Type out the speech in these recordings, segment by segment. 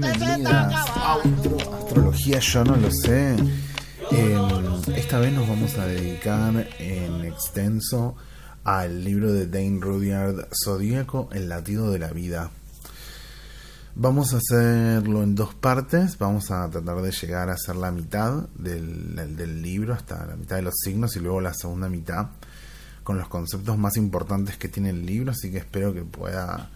bienvenidas Astrología Yo No Lo Sé. Em, esta vez nos vamos a dedicar en extenso al libro de Dane Rudyard, Zodíaco, El latido de la vida. Vamos a hacerlo en dos partes, vamos a tratar de llegar a hacer la mitad del, del libro, hasta la mitad de los signos y luego la segunda mitad con los conceptos más importantes que tiene el libro, así que espero que pueda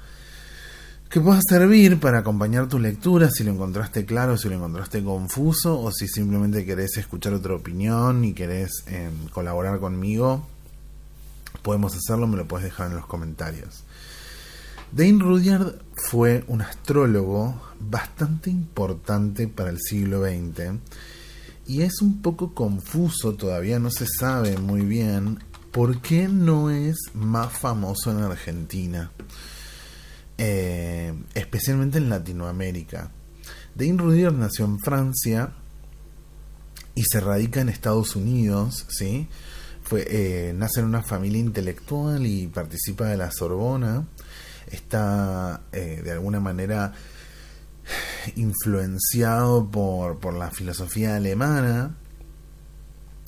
que pueda servir para acompañar tu lectura, si lo encontraste claro, si lo encontraste confuso o si simplemente querés escuchar otra opinión y querés em, colaborar conmigo, podemos hacerlo, me lo puedes dejar en los comentarios. Dane Rudyard fue un astrólogo bastante importante para el siglo XX y es un poco confuso, todavía no se sabe muy bien por qué no es más famoso en Argentina. Eh, especialmente en Latinoamérica. Dein Rudier nació en Francia y se radica en Estados Unidos, ¿sí? Fue, eh, nace en una familia intelectual y participa de la Sorbona. Está eh, de alguna manera influenciado por la filosofía alemana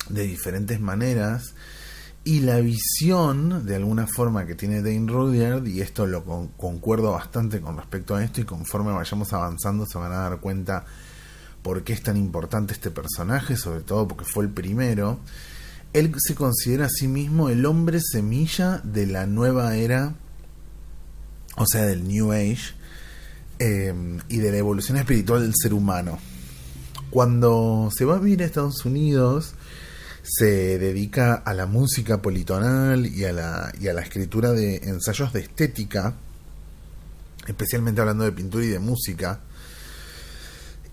de diferentes maneras y la visión, de alguna forma, que tiene Dane Rudyard, y esto lo concuerdo bastante con respecto a esto, y conforme vayamos avanzando se van a dar cuenta por qué es tan importante este personaje, sobre todo porque fue el primero, él se considera a sí mismo el hombre semilla de la nueva era, o sea, del New Age, eh, y de la evolución espiritual del ser humano. Cuando se va a vivir a Estados Unidos, se dedica a la música politonal y a la, y a la escritura de ensayos de estética, especialmente hablando de pintura y de música,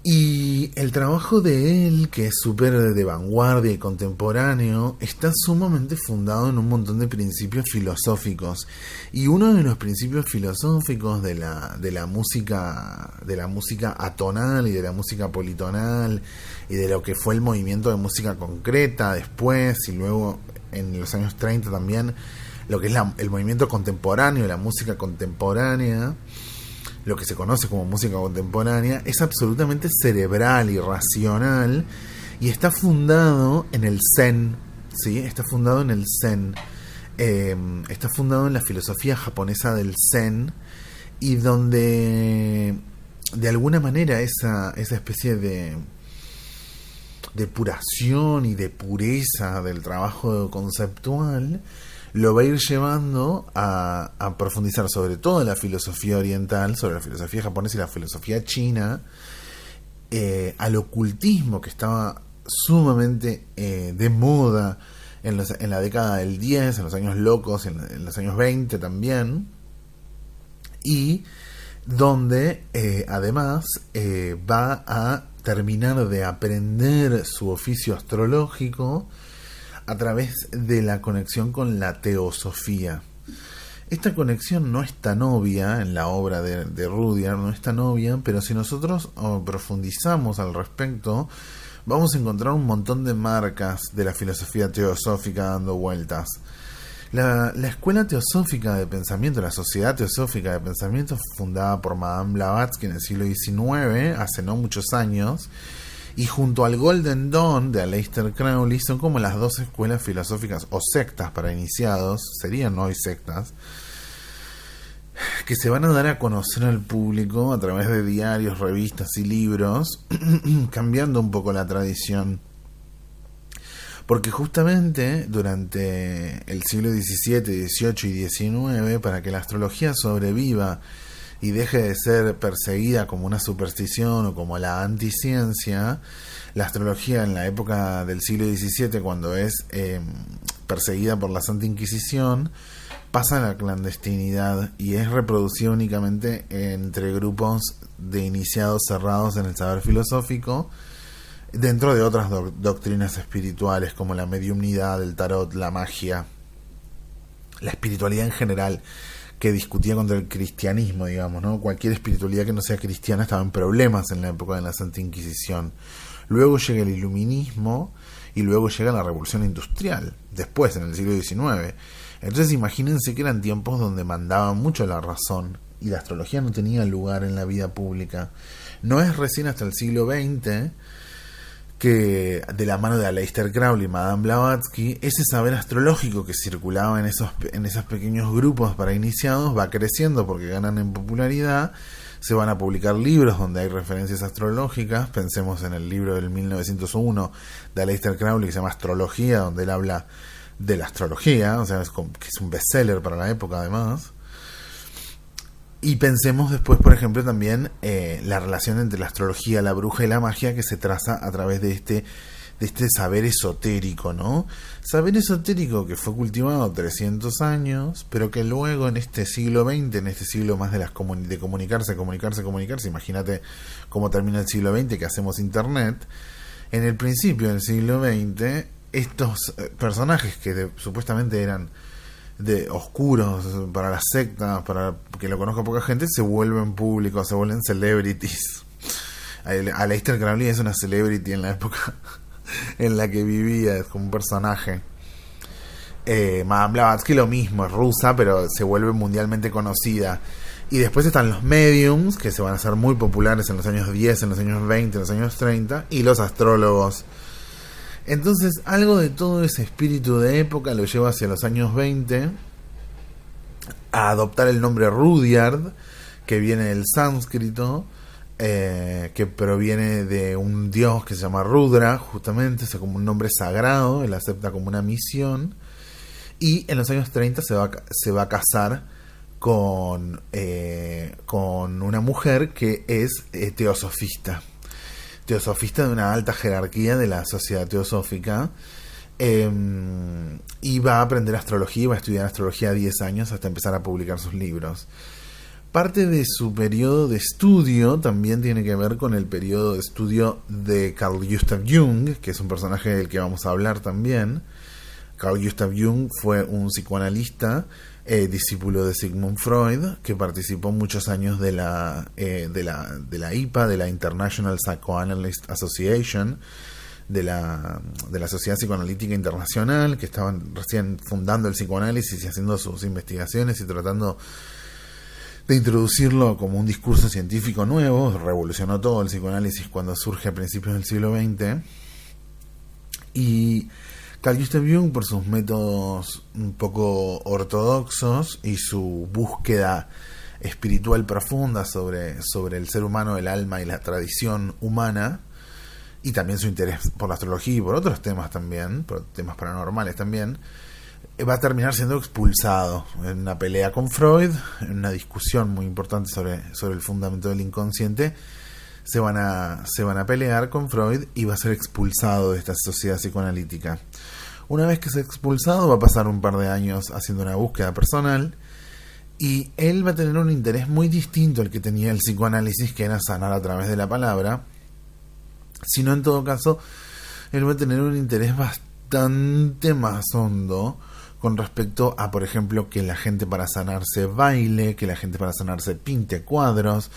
y el trabajo de él, que es súper de vanguardia y contemporáneo, está sumamente fundado en un montón de principios filosóficos. Y uno de los principios filosóficos de la, de la música, de la música atonal y de la música politonal, y de lo que fue el movimiento de música concreta después, y luego en los años 30 también, lo que es el movimiento contemporáneo, la música contemporánea lo que se conoce como música contemporánea, es absolutamente cerebral y racional y está fundado en el Zen, ¿sí? Está fundado en el Zen, em, está fundado en la filosofía japonesa del Zen y donde de alguna manera esa, esa especie de depuración y de pureza del trabajo conceptual lo va a ir llevando a, profundizar sobre todo en la filosofía oriental, sobre la filosofía japonesa y la filosofía china, eh, al ocultismo que estaba sumamente eh, de moda en, la década del 10, en los años locos, en, los años 20 también, y donde eh, además va a terminar de aprender su oficio astrológico, a través de la conexión con la teosofía. Esta conexión no es tan obvia en la obra de, de Rudyard, no es tan obvia, pero si nosotros oh, profundizamos al respecto, vamos a encontrar un montón de marcas de la filosofía teosófica dando vueltas. La, la, escuela teosófica de pensamiento, la sociedad teosófica de pensamiento, fundada por Madame Blavatsky en el siglo XIX, hace no muchos años, y junto al Golden Dawn de Aleister Crowley son como las dos escuelas filosóficas o sectas para iniciados, serían hoy sectas, que se van a dar a conocer al público a través de diarios, revistas y libros, cambiando un poco la tradición. Porque justamente durante el siglo XVII, XVIII y XIX, para que la astrología sobreviva y deje de ser perseguida como una superstición o como la anticiencia, la astrología en la época del siglo XVII, cuando es em, perseguida por la Santa Inquisición, pasa a la clandestinidad y es reproducida únicamente entre grupos de iniciados cerrados en el saber filosófico, dentro de otras doctrinas espirituales como la mediumnidad, el tarot, la magia, la espiritualidad en general que discutía contra el cristianismo, digamos, ¿no? Cualquier espiritualidad que no sea cristiana estaba en problemas en la época de la Santa Inquisición. Luego llega el iluminismo y luego llega la revolución industrial, después, en el siglo XIX. Entonces imagínense que eran tiempos donde mandaba mucho la razón y la astrología no tenía lugar en la vida pública. No es recién hasta el siglo XX que de la mano de Aleister Crowley y Madame Blavatsky, ese saber astrológico que circulaba en esos, en esos pequeños grupos para iniciados va creciendo porque ganan en popularidad, se van a publicar libros donde hay referencias astrológicas, pensemos en el libro del 1901 de Aleister Crowley que se llama Astrología, donde él habla de la astrología, o sea, es, que es un bestseller para la época además. Y pensemos después, por ejemplo, también eh, la relación entre la astrología, la bruja y la magia que se traza a través de este, de este saber esotérico, ¿no? Saber esotérico que fue cultivado 300 años, pero que luego en este siglo XX, en este siglo más de, las de comunicarse, comunicarse, comunicarse, imagínate cómo termina el siglo XX que hacemos Internet, en el principio del siglo XX, estos eh, personajes que supuestamente eran de oscuros para las sectas, para que lo conozca poca gente, se vuelven públicos, se vuelven celebrities. Aleister Crowley es una celebrity en la época en la que vivía, es como un personaje. Eh, Madame Blavatsky lo mismo, es rusa, pero se vuelve mundialmente conocida. Y después están los mediums, que se van a hacer muy populares en los años 10, en los años 20, en los años 30, y los astrólogos entonces algo de todo ese espíritu de época lo lleva hacia los años 20 a adoptar el nombre Rudyard, que viene del sánscrito, eh, que proviene de un dios que se llama Rudra, justamente, es como un nombre sagrado, él acepta como una misión, y en los años 30 se va, se va a casar con, eh, con una mujer que es eh, teosofista teosofista de una alta jerarquía de la sociedad teosófica. Em, y va a aprender astrología, va a estudiar astrología 10 años hasta empezar a publicar sus libros. Parte de su periodo de estudio también tiene que ver con el periodo de estudio de Carl Gustav Jung, que es un personaje del que vamos a hablar también. Carl Gustav Jung fue un psicoanalista eh, discípulo de Sigmund Freud, que participó muchos años de la, eh, de la, de la IPA, de la International Psychoanalyst Association, de la, de la Sociedad Psicoanalítica Internacional, que estaban recién fundando el psicoanálisis y haciendo sus investigaciones y tratando de introducirlo como un discurso científico nuevo, revolucionó todo el psicoanálisis cuando surge a principios del siglo XX. Y Jung por sus métodos un poco ortodoxos y su búsqueda espiritual profunda sobre, sobre el ser humano, el alma y la tradición humana, y también su interés por la astrología y por otros temas también, por temas paranormales también, eh, va a terminar siendo expulsado en una pelea con Freud, en una discusión muy importante sobre, sobre el fundamento del inconsciente. Se van, a, se van a pelear con Freud y va a ser expulsado de esta sociedad psicoanalítica. Una vez que es expulsado va a pasar un par de años haciendo una búsqueda personal y él va a tener un interés muy distinto al que tenía el psicoanálisis, que era sanar a través de la palabra, sino en todo caso, él va a tener un interés bastante más hondo con respecto a, por ejemplo, que la gente para sanarse baile, que la gente para sanarse pinte cuadros,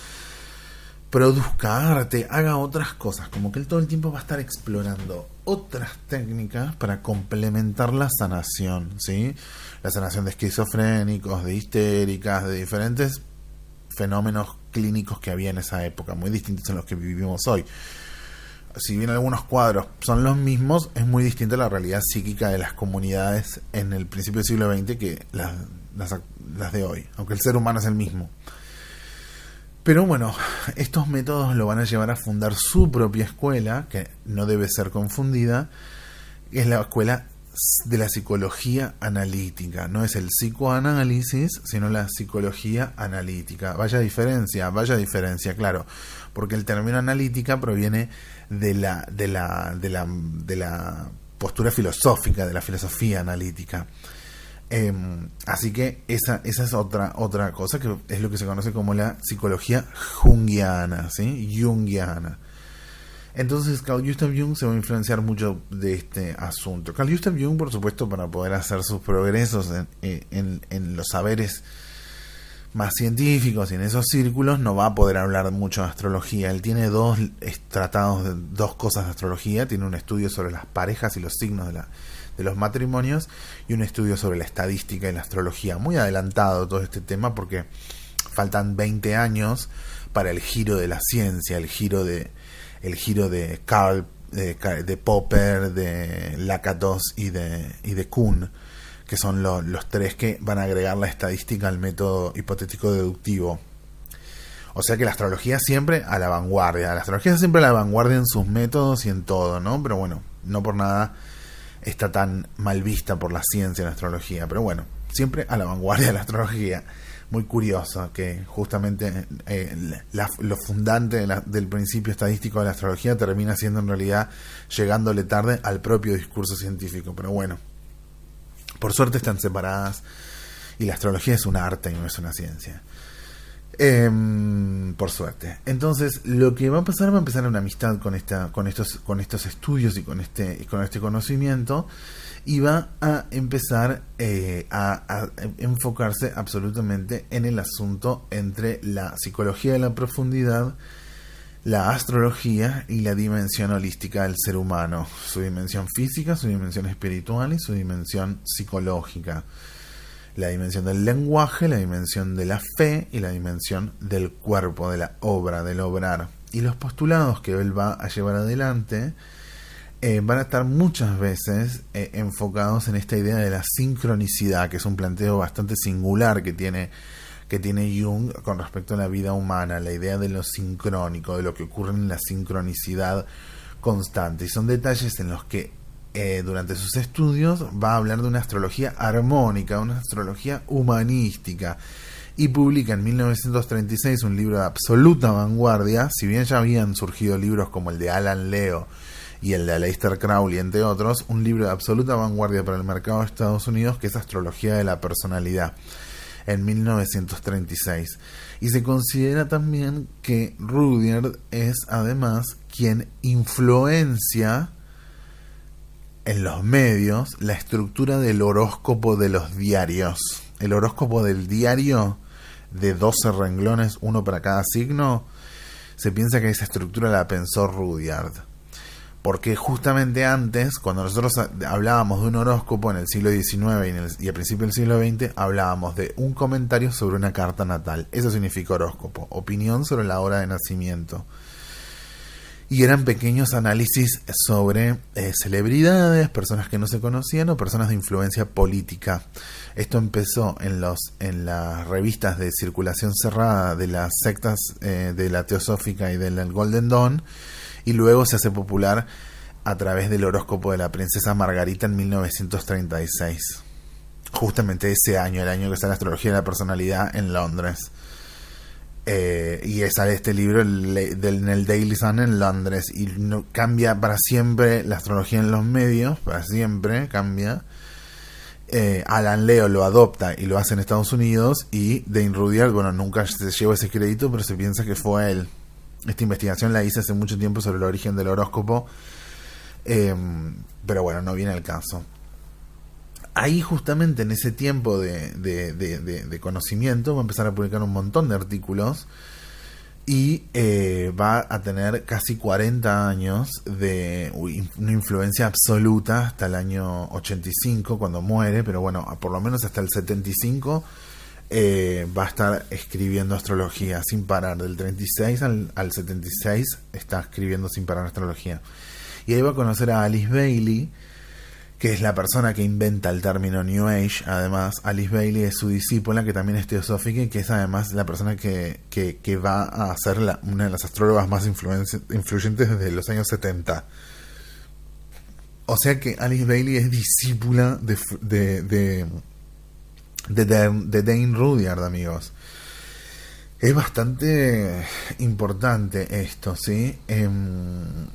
produzca arte, haga otras cosas, como que él todo el tiempo va a estar explorando otras técnicas para complementar la sanación, ¿sí? La sanación de esquizofrénicos, de histéricas, de diferentes fenómenos clínicos que había en esa época, muy distintos en los que vivimos hoy. Si bien algunos cuadros son los mismos, es muy distinta la realidad psíquica de las comunidades en el principio del siglo XX que las de hoy, aunque el ser humano es el mismo. Pero bueno, estos métodos lo van a llevar a fundar su propia escuela, que no debe ser confundida, que es la escuela de la psicología analítica. No es el psicoanálisis, sino la psicología analítica. Vaya diferencia, vaya diferencia, claro. Porque el término analítica proviene de la, de la, de la, de la postura filosófica, de la filosofía analítica. Em, así que esa, esa es otra, otra cosa que es lo que se conoce como la psicología jungiana, ¿sí? Jungiana. Entonces Carl Gustav Jung se va a influenciar mucho de este asunto. Carl Gustav Jung, por supuesto, para poder hacer sus progresos en, en los saberes más científicos y en esos círculos, no va a poder hablar mucho de astrología. Él tiene dos tratados, dos cosas de astrología. Tiene un estudio sobre las parejas y los signos de la, de los matrimonios y un estudio sobre la estadística y la astrología. Muy adelantado todo este tema porque faltan 20 años para el giro de la ciencia, el giro de, el giro de Karl, de, Popper, de Lakatos y de, y de Kuhn, que son los tres que van a agregar la estadística al método hipotético deductivo. O sea que la astrología siempre a la vanguardia. La astrología siempre a la vanguardia en sus métodos y en todo, ¿no? Pero bueno, no por nada está tan mal vista por la ciencia la astrología. Pero bueno, siempre a la vanguardia de la astrología. Muy curioso que justamente eh, lo fundante del principio estadístico de la astrología termina siendo en realidad llegándole tarde al propio discurso científico. Pero bueno, por suerte están separadas y la astrología es un arte y no es una ciencia. Em, por suerte. Entonces, lo que va a pasar va a empezar una amistad con esta, con estos, con estos estudios y con este, y con este conocimiento. Y va a empezar eh, a, a, enfocarse absolutamente en el asunto entre la psicología de la profundidad, la astrología y la dimensión holística del ser humano. Su dimensión física, su dimensión espiritual y su dimensión psicológica la dimensión del lenguaje, la dimensión de la fe y la dimensión del cuerpo, de la obra, del obrar. Y los postulados que él va a llevar adelante eh, van a estar muchas veces eh, enfocados en esta idea de la sincronicidad, que es un planteo bastante singular que tiene, que tiene Jung con respecto a la vida humana, la idea de lo sincrónico, de lo que ocurre en la sincronicidad constante. Y son detalles en los que eh, durante sus estudios va a hablar de una astrología armónica, una astrología humanística. Y publica en 1936 un libro de absoluta vanguardia, si bien ya habían surgido libros como el de Alan Leo y el de Aleister Crowley, entre otros, un libro de absoluta vanguardia para el mercado de Estados Unidos que es Astrología de la Personalidad en 1936. Y se considera también que Rudyard es además quien influencia en los medios la estructura del horóscopo de los diarios. El horóscopo del diario de 12 renglones, uno para cada signo, se piensa que esa estructura la pensó Rudyard. Porque justamente antes, cuando nosotros hablábamos de un horóscopo en el siglo XIX y, a principios del siglo XX, hablábamos de un comentario sobre una carta natal. Eso significa horóscopo, opinión sobre la hora de nacimiento y eran pequeños análisis sobre eh, celebridades, personas que no se conocían o personas de influencia política. Esto empezó en, los, en las revistas de circulación cerrada de las sectas eh, de la Teosófica y del Golden Dawn y luego se hace popular a través del horóscopo de la princesa Margarita en 1936. Justamente ese año, el año que está la astrología de la personalidad en Londres. Eh, y sale este libro del, en el Daily Sun en Londres y cambia para siempre la astrología en los medios, para siempre cambia. Eh, Alan Leo lo adopta y lo hace en Estados Unidos y Dane Rudyard, bueno, nunca se llevó ese crédito, pero se piensa que fue él. Esta investigación la hice hace mucho tiempo sobre el origen del horóscopo, eh, pero bueno, no viene al caso ahí justamente en ese tiempo de, conocimiento va a empezar a publicar un montón de artículos y eh, va a tener casi 40 años de una influencia absoluta hasta el año 85 cuando muere, pero bueno, por lo menos hasta el 75 eh, va a estar escribiendo astrología sin parar, del 36 al, al 76 está escribiendo sin parar astrología. Y ahí va a conocer a Alice Bailey, que es la persona que inventa el término New Age, además Alice Bailey es su discípula, que también es teosófica y que es además la persona que, va a ser una de las astrólogas más influyentes desde los años 70. O sea que Alice Bailey es discípula de, de, de, de, Dane Rudyard, amigos. Es bastante importante esto, ¿sí? En... Em,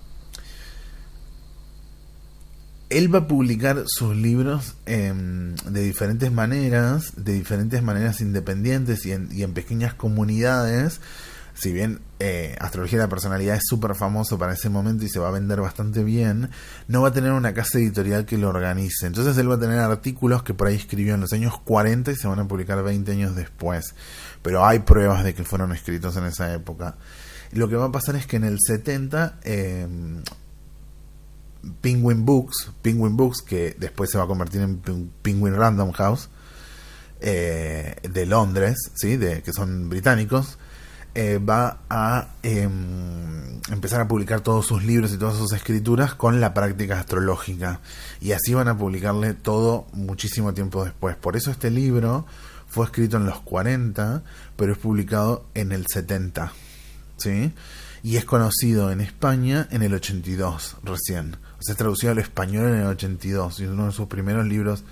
él va a publicar sus libros em, de diferentes maneras, de diferentes maneras independientes y en, pequeñas comunidades. Si bien eh, Astrología de la Personalidad es súper famoso para ese momento y se va a vender bastante bien, no va a tener una casa editorial que lo organice. Entonces él va a tener artículos que por ahí escribió en los años 40 y se van a publicar 20 años después. Pero hay pruebas de que fueron escritos en esa época lo que va a pasar es que en el 70 Penguin Books, Penguin Books, que después se va a convertir en Penguin Random House, eh, de Londres, ¿sí? de, que son británicos, eh, va a em, empezar a publicar todos sus libros y todas sus escrituras con la práctica astrológica. Y así van a publicarle todo muchísimo tiempo después. Por eso este libro fue escrito en los 40, pero es publicado en el 70. ¿sí? Y es conocido en España en el 82 recién se tradujo al español en el 82 y es uno de sus primeros libros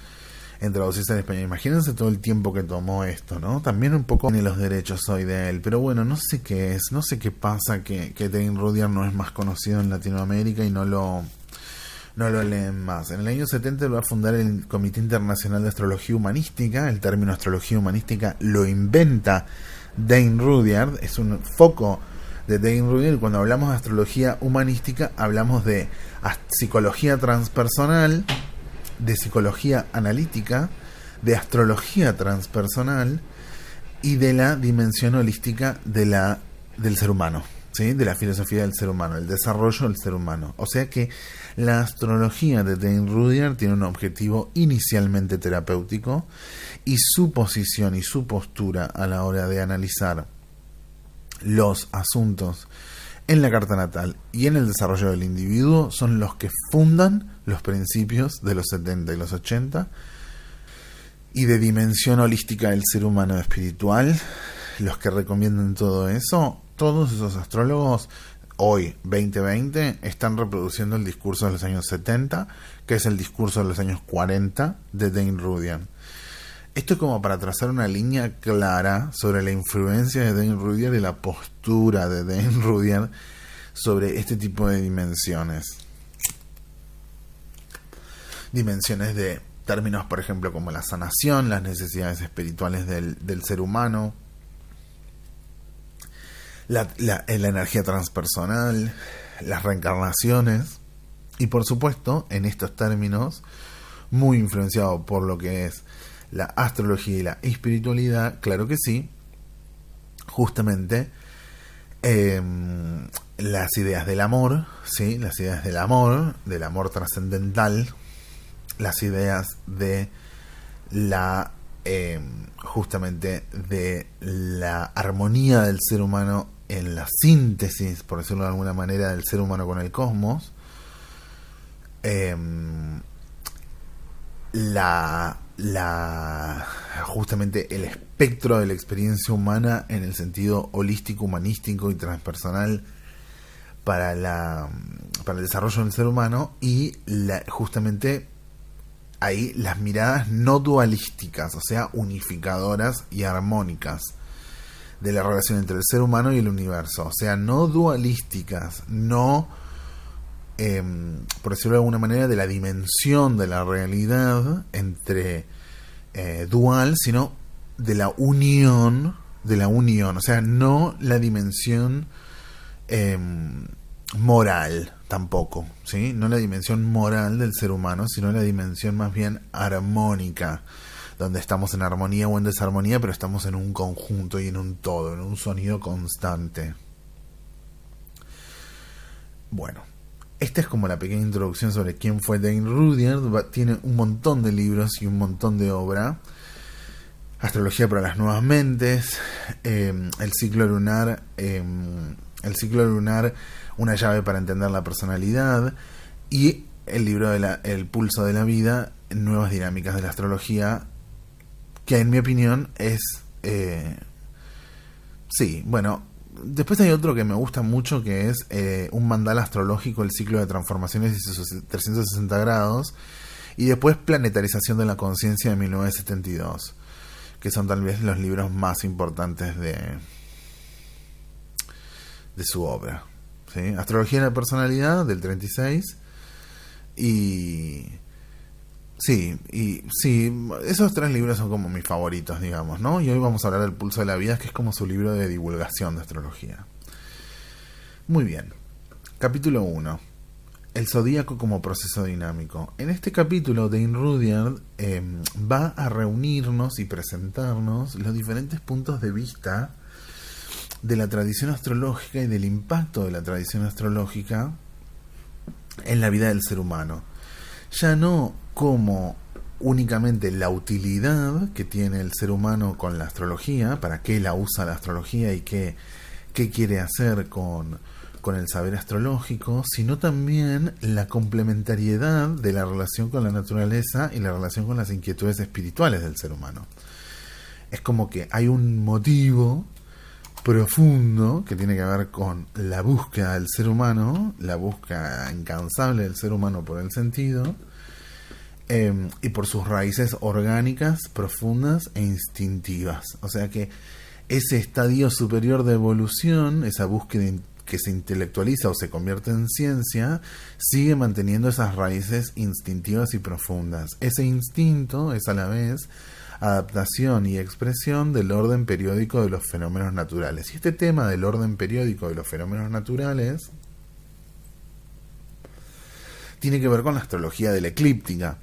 en traducirse al español. Imagínense todo el tiempo que tomó esto, ¿no? También un poco ni los derechos hoy de él, pero bueno, no sé qué es, no sé qué pasa que, que Dane Rudyard no es más conocido en Latinoamérica y no lo, lo leen más. En el año 70 va a fundar el Comité Internacional de Astrología Humanística, el término astrología humanística lo inventa Dane Rudyard, es un foco de Dane Rudier, Cuando hablamos de astrología humanística, hablamos de psicología transpersonal, de psicología analítica, de astrología transpersonal y de la dimensión holística de la, del ser humano, de la filosofía del ser humano, el desarrollo del ser humano. O sea que la astrología de Dane Rudier tiene un objetivo inicialmente terapéutico y su posición y su postura a la hora de analizar los asuntos en la carta natal y en el desarrollo del individuo son los que fundan los principios de los 70 y los 80 y de dimensión holística del ser humano espiritual, los que recomiendan todo eso, todos esos astrólogos hoy, 2020, están reproduciendo el discurso de los años 70, que es el discurso de los años 40 de Dane Rudian esto es como para trazar una línea clara sobre la influencia de Dan Rudier y la postura de Dan Rudier sobre este tipo de dimensiones. Dimensiones de términos, por ejemplo, como la sanación, las necesidades espirituales del, ser humano, la energía transpersonal, las reencarnaciones, y por supuesto, en estos términos, muy influenciado por lo que es la astrología y la espiritualidad, claro que sí, justamente em, las ideas del amor, ¿sí? las ideas del amor, del amor trascendental, las ideas de la em, justamente de la armonía del ser humano en la síntesis, por decirlo de alguna manera, del ser humano con el cosmos, em, la la justamente el espectro de la experiencia humana en el sentido holístico, humanístico y transpersonal para la para el desarrollo del ser humano y justamente ahí las miradas no dualísticas, o sea, unificadoras y armónicas de la relación entre el ser humano y el universo, o sea, no dualísticas, no Em, por decirlo de alguna manera, de la dimensión de la realidad entre eh, dual, sino de la unión, de la unión, o sea, no la dimensión em, moral tampoco, ¿sí? No la dimensión moral del ser humano, sino la dimensión más bien armónica, donde estamos en armonía o en desarmonía, pero estamos en un conjunto y en un todo, en un sonido constante. Bueno, esta es como la pequeña introducción sobre quién fue Dane Rudyard. Tiene un montón de libros y un montón de obra. Astrología para las Nuevas Mentes, em, El Ciclo Lunar, em, El Ciclo Lunar, Una llave para entender la personalidad y el libro de El Pulso de la Vida, Nuevas Dinámicas de la Astrología, que en mi opinión es... Eh, sí, bueno, después hay otro que me gusta mucho que es eh, un mandal astrológico, el ciclo de transformaciones y sus 360 grados, y después Planetarización de la Conciencia de 1972, que son tal vez los libros más importantes de, de su obra. ¿sí? Astrología de la Personalidad del 36 y Sí, y sí, esos tres libros son como mis favoritos, digamos, ¿no? Y hoy vamos a hablar del Pulso de la Vida, que es como su libro de divulgación de astrología. Muy bien. Capítulo 1. El zodíaco como proceso dinámico. En este capítulo, Dane Rudyard em, va a reunirnos y presentarnos los diferentes puntos de vista de la tradición astrológica y del impacto de la tradición astrológica en la vida del ser humano. Ya no como únicamente la utilidad que tiene el ser humano con la astrología, para qué la usa la astrología y qué, quiere hacer con, con el saber astrológico, sino también la complementariedad de la relación con la naturaleza y la relación con las inquietudes espirituales del ser humano. Es como que hay un motivo profundo que tiene que ver con la búsqueda del ser humano, la búsqueda incansable del ser humano por el sentido, Em, y por sus raíces orgánicas, profundas e instintivas. O sea que ese estadio superior de evolución, esa búsqueda que se intelectualiza o se convierte en ciencia, sigue manteniendo esas raíces instintivas y profundas. Ese instinto es a la vez adaptación y expresión del orden periódico de los fenómenos naturales. Y este tema del orden periódico de los fenómenos naturales tiene que ver con la astrología de la eclíptica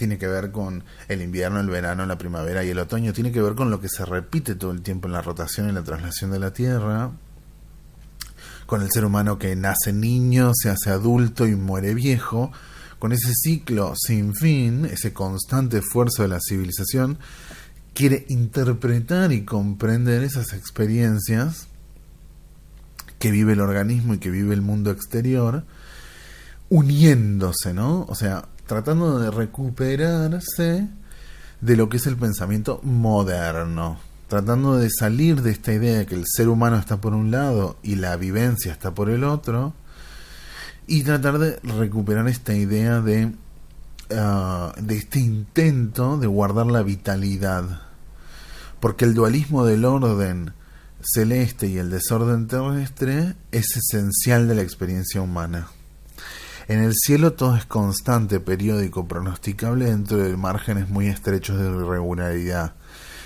tiene que ver con el invierno, el verano, la primavera y el otoño, tiene que ver con lo que se repite todo el tiempo en la rotación y la traslación de la Tierra, con el ser humano que nace niño, se hace adulto y muere viejo, con ese ciclo sin fin, ese constante esfuerzo de la civilización, quiere interpretar y comprender esas experiencias que vive el organismo y que vive el mundo exterior, uniéndose, ¿no? O sea, tratando de recuperarse de lo que es el pensamiento moderno, tratando de salir de esta idea de que el ser humano está por un lado y la vivencia está por el otro, y tratar de recuperar esta idea de, ah, de este intento de guardar la vitalidad, porque el dualismo del orden celeste y el desorden terrestre es esencial de la experiencia humana. En el cielo todo es constante, periódico, pronosticable dentro de márgenes muy estrechos de irregularidad.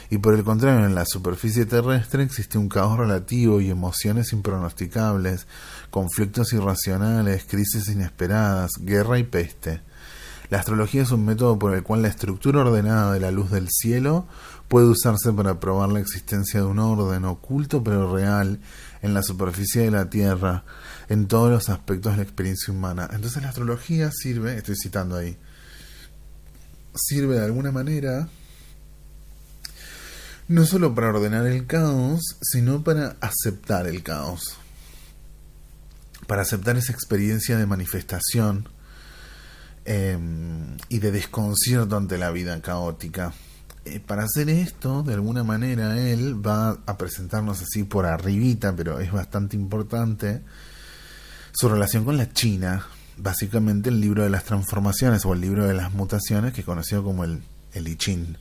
Y por el contrario, en la superficie terrestre existe un caos relativo y emociones impronosticables, conflictos irracionales, crisis inesperadas, guerra y peste. La astrología es un método por el cual la estructura ordenada de la luz del cielo puede usarse para probar la existencia de un orden oculto pero real en la superficie de la Tierra, en todos los aspectos de la experiencia humana. Entonces la astrología sirve, estoy citando ahí, sirve de alguna manera no solo para ordenar el caos, sino para aceptar el caos, para aceptar esa experiencia de manifestación em, y de desconcierto ante la vida caótica. Eh, para hacer esto, de alguna manera, él va a presentarnos así por arribita, pero es bastante importante, su relación con la China, básicamente el libro de las transformaciones o el libro de las mutaciones, que conocido como el, el I Ching.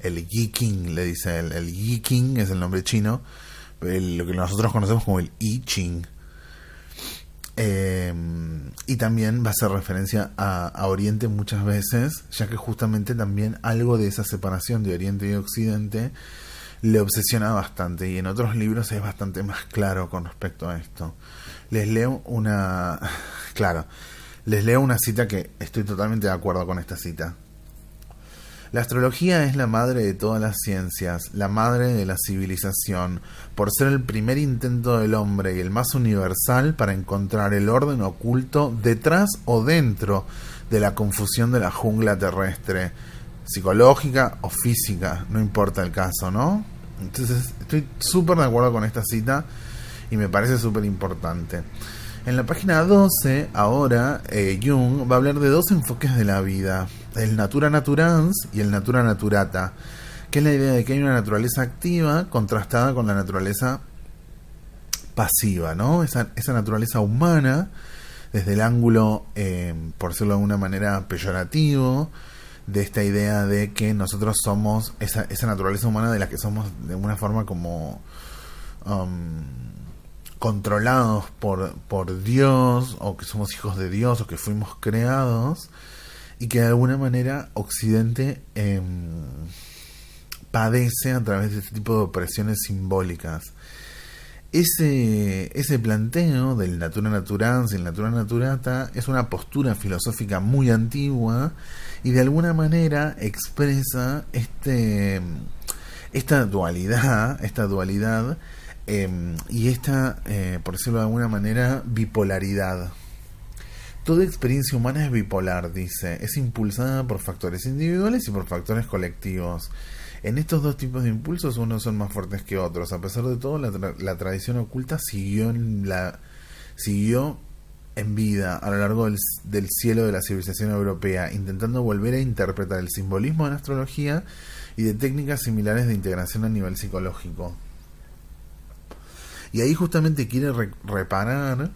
El Yi Qing, le dice El Yi Qing es el nombre chino, lo que nosotros conocemos como el I Ching. Em, y también va a hacer referencia a, a, Oriente muchas veces, ya que justamente también algo de esa separación de Oriente y Occidente le obsesiona bastante y en otros libros es bastante más claro con respecto a esto les leo una... Claro, les leo una cita que estoy totalmente de acuerdo con esta cita. La astrología es la madre de todas las ciencias, la madre de la civilización, por ser el primer intento del hombre y el más universal para encontrar el orden oculto detrás o dentro de la confusión de la jungla terrestre, psicológica o física, no importa el caso, ¿no? Entonces estoy súper de acuerdo con esta cita y me parece súper importante. En la página 12, ahora, eh, Jung va a hablar de dos enfoques de la vida, el natura naturans y el natura naturata, que es la idea de que hay una naturaleza activa contrastada con la naturaleza pasiva, ¿no? Esa, esa naturaleza humana, desde el ángulo, eh, por decirlo de una manera, peyorativo, de esta idea de que nosotros somos esa, esa naturaleza humana de la que somos de una forma como... Um, controlados por, por Dios, o que somos hijos de Dios, o que fuimos creados, y que de alguna manera Occidente em, padece a través de este tipo de opresiones simbólicas. Ese, ese planteo del natura naturans y el natura naturata es una postura filosófica muy antigua y de alguna manera expresa este, em, esta dualidad, esta dualidad Em, y esta, eh, por decirlo de alguna manera, bipolaridad. Toda experiencia humana es bipolar, dice, es impulsada por factores individuales y por factores colectivos. En estos dos tipos de impulsos unos son más fuertes que otros. A pesar de todo, la, tradición oculta siguió en, la, siguió en vida a lo largo del, del cielo de la civilización europea, intentando volver a interpretar el simbolismo de la astrología y de técnicas similares de integración a nivel psicológico. Y ahí justamente quiere reparar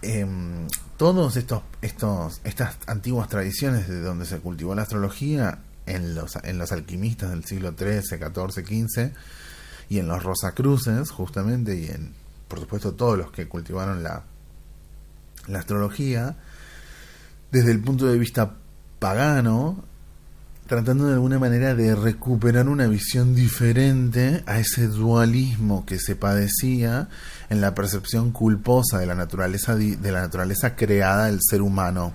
eh, todos estos, estos, estas antiguas tradiciones de donde se cultivó la astrología en los, en los alquimistas del siglo XIII, XIV, XV y en los Rosacruces, justamente, y en, por supuesto, todos los que cultivaron la, la astrología, desde el punto de vista pagano, tratando de alguna manera de recuperar una visión diferente a ese dualismo que se padecía en la percepción culposa de la naturaleza, de la naturaleza creada del ser humano.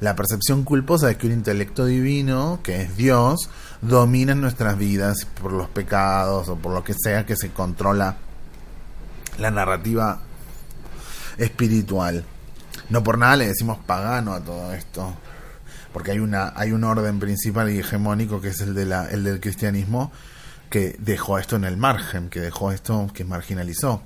La percepción culposa de que un intelecto divino, que es Dios, domina nuestras vidas por los pecados o por lo que sea que se controla la narrativa espiritual. No por nada le decimos pagano a todo esto porque hay una hay un orden principal y hegemónico que es el de el del cristianismo que dejó esto en el margen, que dejó esto, que marginalizó.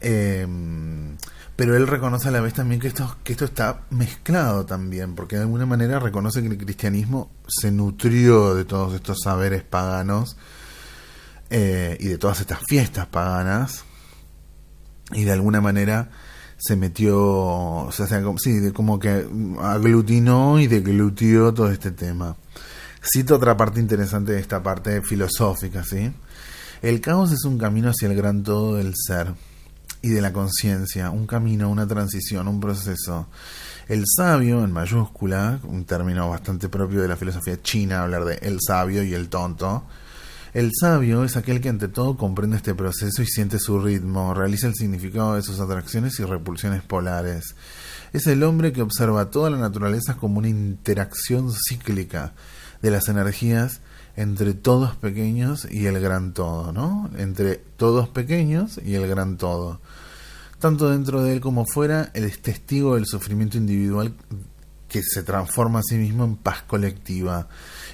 Em, pero él reconoce a la vez también que esto, que esto está mezclado también, porque de alguna manera reconoce que el cristianismo se nutrió de todos estos saberes paganos eh, y de todas estas fiestas paganas, y de alguna manera se metió, o sea, como, sí, como que aglutinó y deglutió todo este tema. Cito otra parte interesante de esta parte filosófica, ¿sí? El caos es un camino hacia el gran todo del ser y de la conciencia, un camino, una transición, un proceso. El sabio, en mayúscula, un término bastante propio de la filosofía china, hablar de el sabio y el tonto, el sabio es aquel que ante todo comprende este proceso y siente su ritmo, realiza el significado de sus atracciones y repulsiones polares. Es el hombre que observa toda la naturaleza como una interacción cíclica de las energías entre todos pequeños y el gran todo, ¿no? Entre todos pequeños y el gran todo. Tanto dentro de él como fuera, él es testigo del sufrimiento individual que se transforma a sí mismo en paz colectiva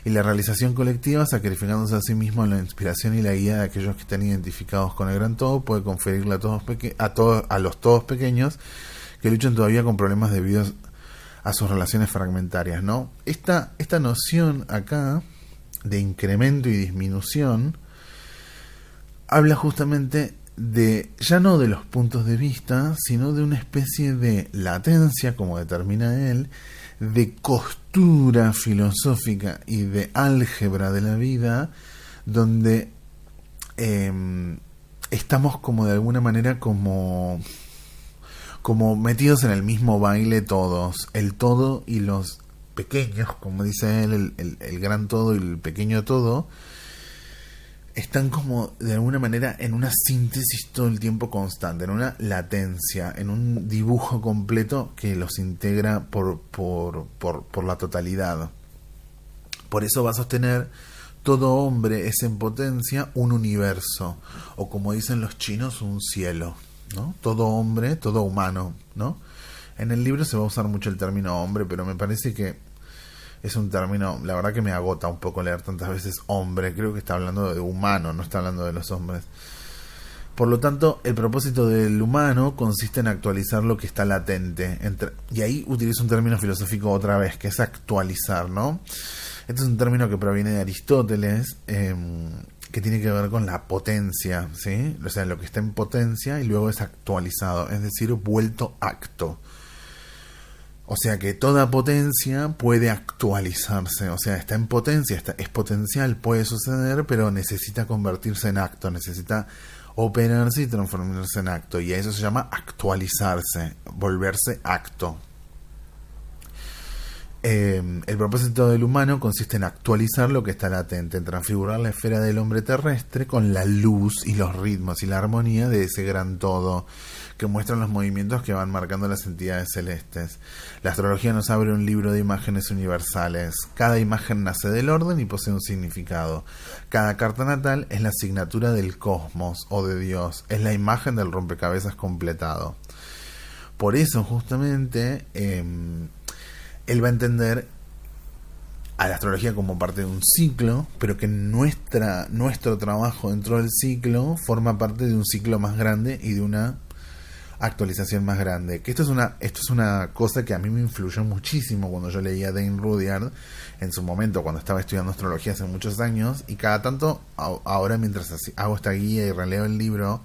y la realización colectiva, sacrificándose a sí mismo la inspiración y la guía de aquellos que están identificados con el gran todo, puede conferirle a todos a a los todos pequeños que luchan todavía con problemas debidos a sus relaciones fragmentarias, ¿no? Esta esta noción acá de incremento y disminución habla justamente de ya no de los puntos de vista, sino de una especie de latencia, como determina él, de costo filosófica y de álgebra de la vida donde em, estamos como de alguna manera como como metidos en el mismo baile todos, el todo y los pequeños, como dice él, el gran todo y el pequeño todo, están como de alguna manera en una síntesis todo el tiempo constante, en una latencia, en un dibujo completo que los integra por, por, por, por la totalidad. Por eso va a sostener todo hombre es en potencia un universo, o como dicen los chinos, un cielo, ¿no? Todo hombre, todo humano, ¿no? En el libro se va a usar mucho el término hombre, pero me parece que es un término, la verdad que me agota un poco leer tantas veces hombre, creo que está hablando de humano, no está hablando de los hombres. Por lo tanto, el propósito del humano consiste en actualizar lo que está latente. y ahí utilizo un término filosófico otra vez, que es actualizar, ¿no? Este es un término que proviene de Aristóteles, em, que tiene que ver con la potencia, ¿sí? O sea, lo que está en potencia y luego es actualizado, es decir, vuelto acto. O sea que toda potencia puede actualizarse, o sea, está en potencia, es potencial, puede suceder, pero necesita convertirse en acto, necesita operarse y transformarse en acto, y a eso se llama actualizarse, volverse acto. Em, el propósito del humano consiste en actualizar lo que está latente, en transfigurar la esfera del hombre terrestre con la luz y los ritmos y la armonía de ese gran todo que muestran los movimientos que van marcando las entidades celestes. La astrología nos abre un libro de imágenes universales. Cada imagen nace del orden y posee un significado. Cada carta natal es la asignatura del cosmos o de Dios, es la imagen del rompecabezas completado. Por eso justamente... Em, él va a entender a la astrología como parte de un ciclo, pero que nuestra, nuestro trabajo dentro del ciclo forma parte de un ciclo más grande y de una actualización más grande. Que esto es una, esto es una cosa que a mí me influyó muchísimo cuando yo leía a Dane Rudyard en su momento, cuando estaba estudiando astrología hace muchos años, y cada tanto, ahora mientras hago esta guía y releo el libro,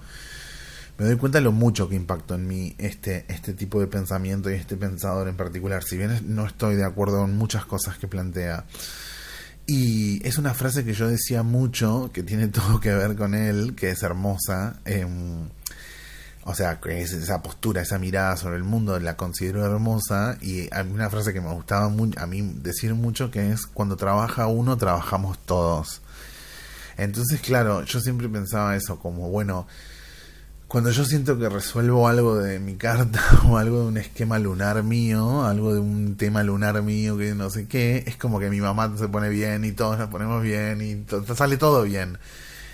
me doy cuenta de lo mucho que impactó en mí este, este tipo de pensamiento y este pensador en particular, si bien no estoy de acuerdo con muchas cosas que plantea. Y es una frase que yo decía mucho, que tiene todo que ver con él, que es hermosa. Em, o sea, que es esa postura, esa mirada sobre el mundo, la considero hermosa. Y hay una frase que me gustaba mucho a mí decir mucho, que es, cuando trabaja uno, trabajamos todos. Entonces, claro, yo siempre pensaba eso, como, bueno, cuando yo siento que resuelvo algo de mi carta o algo de un esquema lunar mío, algo de un tema lunar mío que no sé qué, es como que mi mamá se pone bien y todos nos ponemos bien y todo sale todo bien.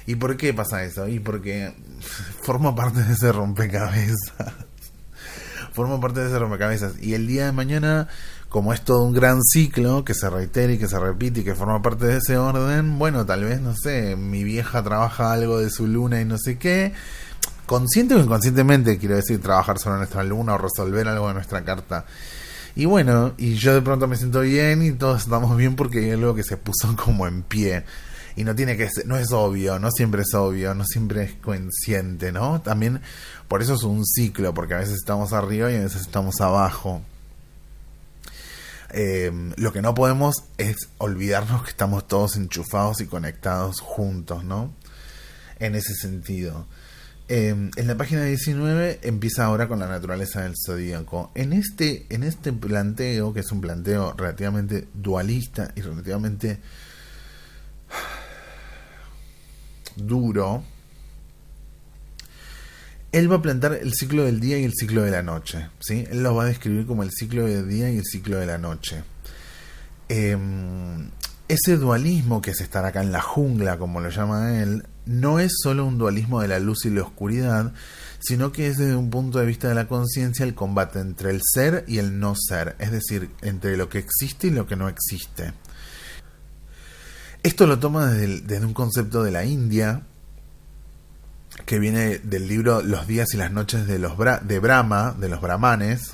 ¿Y por qué pasa eso? Y porque forma parte de ese rompecabezas. forma parte de ese rompecabezas. Y el día de mañana, como es todo un gran ciclo que se reitera y que se repite y que forma parte de ese orden, bueno, tal vez, no sé, mi vieja trabaja algo de su luna y no sé qué consciente o inconscientemente, quiero decir, trabajar sobre nuestra luna o resolver algo de nuestra carta. Y bueno, y yo de pronto me siento bien y todos estamos bien porque hay algo que se puso como en pie. Y no tiene que ser, no es obvio, no siempre es obvio, no siempre es consciente, ¿no? También por eso es un ciclo, porque a veces estamos arriba y a veces estamos abajo. Em, lo que no podemos es olvidarnos que estamos todos enchufados y conectados juntos, ¿no? En ese sentido. Em, en la página 19 empieza ahora con la naturaleza del zodíaco. En este, en este planteo, que es un planteo relativamente dualista y relativamente duro, él va a plantar el ciclo del día y el ciclo de la noche. ¿sí? Él los va a describir como el ciclo del día y el ciclo de la noche. Em, ese dualismo que es estar acá en la jungla, como lo llama él, no es solo un dualismo de la luz y la oscuridad, sino que es desde un punto de vista de la conciencia el combate entre el ser y el no ser, es decir, entre lo que existe y lo que no existe. Esto lo toma desde, un concepto de la India, que viene del libro Los días y las noches de, los de Brahma, de los brahmanes,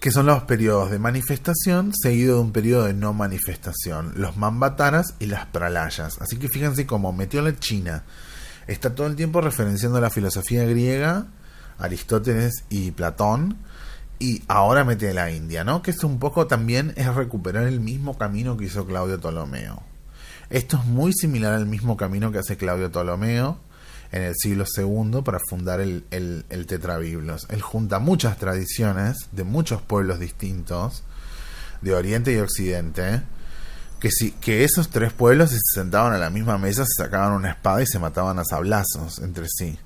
que son los periodos de manifestación seguido de un periodo de no manifestación, los mambataras y las pralayas. Así que fíjense cómo metió la China. Está todo el tiempo referenciando la filosofía griega, Aristóteles y Platón, y ahora mete la India, ¿no? Que es un poco también es recuperar el mismo camino que hizo Claudio Ptolomeo. Esto es muy similar al mismo camino que hace Claudio Ptolomeo, en el siglo II para fundar el, el, el Tetrabiblos. Él junta muchas tradiciones de muchos pueblos distintos, de Oriente y Occidente, que, si, que esos tres pueblos se sentaban a la misma mesa, se sacaban una espada y se mataban a sablazos entre sí.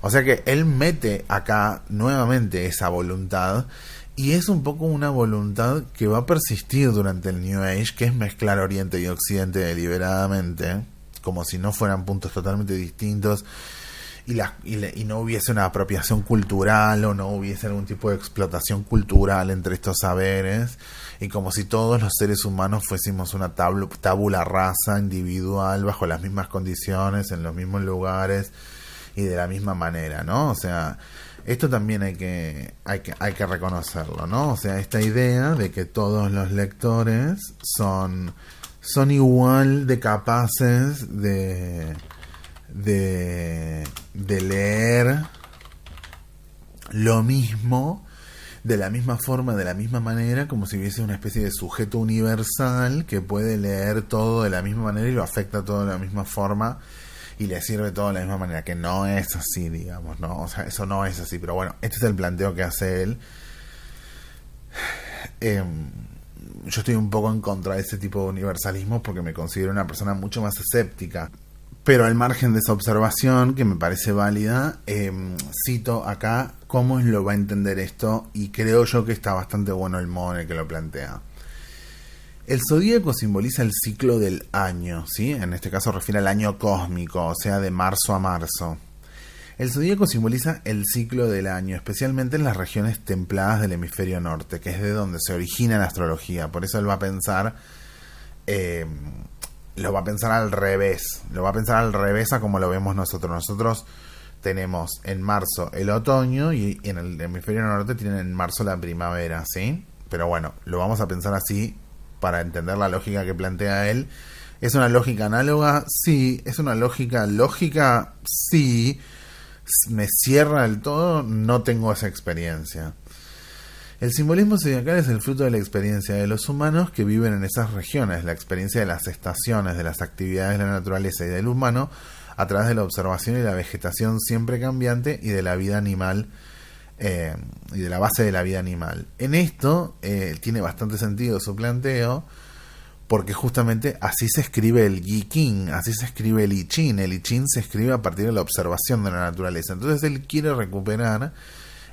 O sea que él mete acá nuevamente esa voluntad y es un poco una voluntad que va a persistir durante el New Age, que es mezclar Oriente y Occidente deliberadamente como si no fueran puntos totalmente distintos y, y, no hubiese una apropiación cultural o no hubiese algún tipo de explotación cultural entre estos saberes y como si todos los seres humanos fuésemos una tabula raza individual bajo las mismas condiciones en los mismos lugares y de la misma manera, ¿no? O sea, esto también hay que, hay que, hay que reconocerlo, ¿no? O sea, esta idea de que todos los lectores son son igual de capaces de, de, de leer lo mismo de la misma forma, de la misma manera, como si hubiese una especie de sujeto universal que puede leer todo de la misma manera y lo afecta todo de la misma forma y le sirve todo de la misma manera, que no es así, digamos, ¿no? O sea, eso no es así, pero bueno, este es el planteo que hace él. Eh, yo estoy un poco en contra de ese tipo de universalismo porque me considero una persona mucho más escéptica. Pero al margen de esa observación, que me parece válida, em, cito acá cómo lo va a entender esto y creo yo que está bastante bueno el modo en el que lo plantea. El zodíaco simboliza el ciclo del año, ¿sí? En este caso refiere al año cósmico, o sea, de marzo a marzo. El zodíaco simboliza el ciclo del año, especialmente en las regiones templadas del hemisferio norte, que es de donde se origina la astrología. Por eso él va a pensar. Em, lo va a pensar al revés. Lo va a pensar al revés a como lo vemos nosotros. Nosotros tenemos en marzo el otoño y en el hemisferio norte tienen en marzo la primavera, ¿sí? Pero bueno, lo vamos a pensar así para entender la lógica que plantea él. ¿Es una lógica análoga? Sí. ¿Es una lógica lógica? Sí me cierra del todo, no tengo esa experiencia. El simbolismo zodiacal es el fruto de la experiencia de los humanos que viven en esas regiones, la experiencia de las estaciones, de las actividades de la naturaleza y del humano, a través de la observación y la vegetación siempre cambiante y de la vida animal eh, y de la base de la vida animal. En esto eh, tiene bastante sentido su planteo, porque justamente así se escribe el Yi-Qing, así se escribe el I Ching. El I Ching se escribe a partir de la observación de la naturaleza. Entonces él quiere recuperar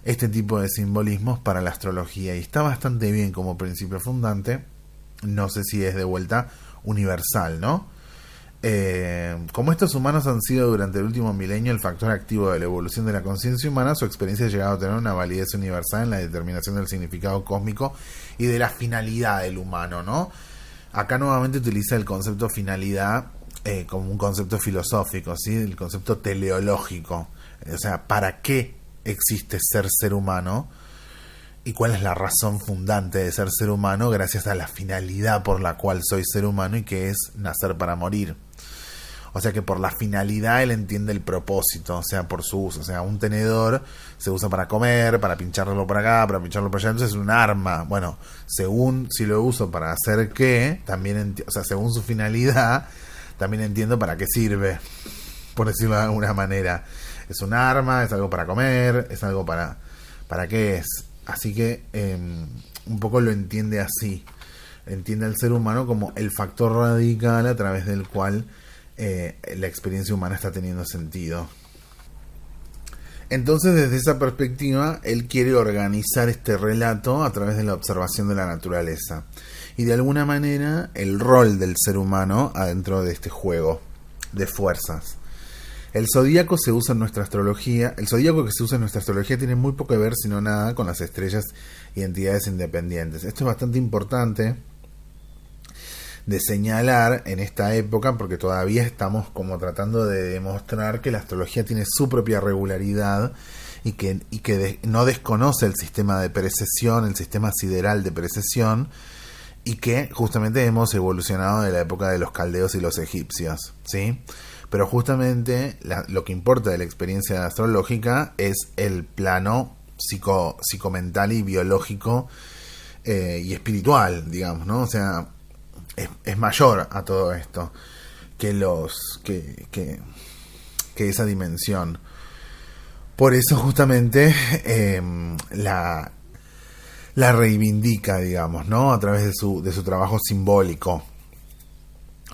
este tipo de simbolismos para la astrología y está bastante bien como principio fundante. No sé si es de vuelta universal, ¿no? Eh, como estos humanos han sido durante el último milenio el factor activo de la evolución de la conciencia humana, su experiencia ha llegado a tener una validez universal en la determinación del significado cósmico y de la finalidad del humano, ¿no? acá nuevamente utiliza el concepto finalidad eh, como un concepto filosófico, ¿sí? el concepto teleológico, o sea, ¿para qué existe ser ser humano? ¿Y cuál es la razón fundante de ser ser humano gracias a la finalidad por la cual soy ser humano y que es nacer para morir? O sea que por la finalidad él entiende el propósito, o sea, por su uso. O sea, un tenedor se usa para comer, para pincharlo por acá, para pincharlo por allá. Entonces es un arma. Bueno, según si lo uso para hacer qué, también, o sea, según su finalidad, también entiendo para qué sirve. Por decirlo de alguna manera. Es un arma, es algo para comer, es algo para... ¿Para qué es? Así que em, un poco lo entiende así. Entiende al ser humano como el factor radical a través del cual eh, la experiencia humana está teniendo sentido. Entonces, desde esa perspectiva, él quiere organizar este relato a través de la observación de la naturaleza. Y de alguna manera, el rol del ser humano adentro de este juego de fuerzas. El zodíaco se usa en nuestra astrología. El zodíaco que se usa en nuestra astrología tiene muy poco que ver, sino nada, con las estrellas y entidades independientes. Esto es bastante importante de señalar en esta época, porque todavía estamos como tratando de demostrar que la astrología tiene su propia regularidad y que, y que no desconoce el sistema de precesión, el sistema sideral de precesión, y que justamente hemos evolucionado de la época de los caldeos y los egipcios, ¿sí? Pero justamente lo que importa de la experiencia astrológica es el plano psico, psicomental y biológico eh, y espiritual, digamos, ¿no? O sea, es, mayor a todo esto que los que, que, esa dimensión por eso justamente em, la, la reivindica digamos no a través de su, de su trabajo simbólico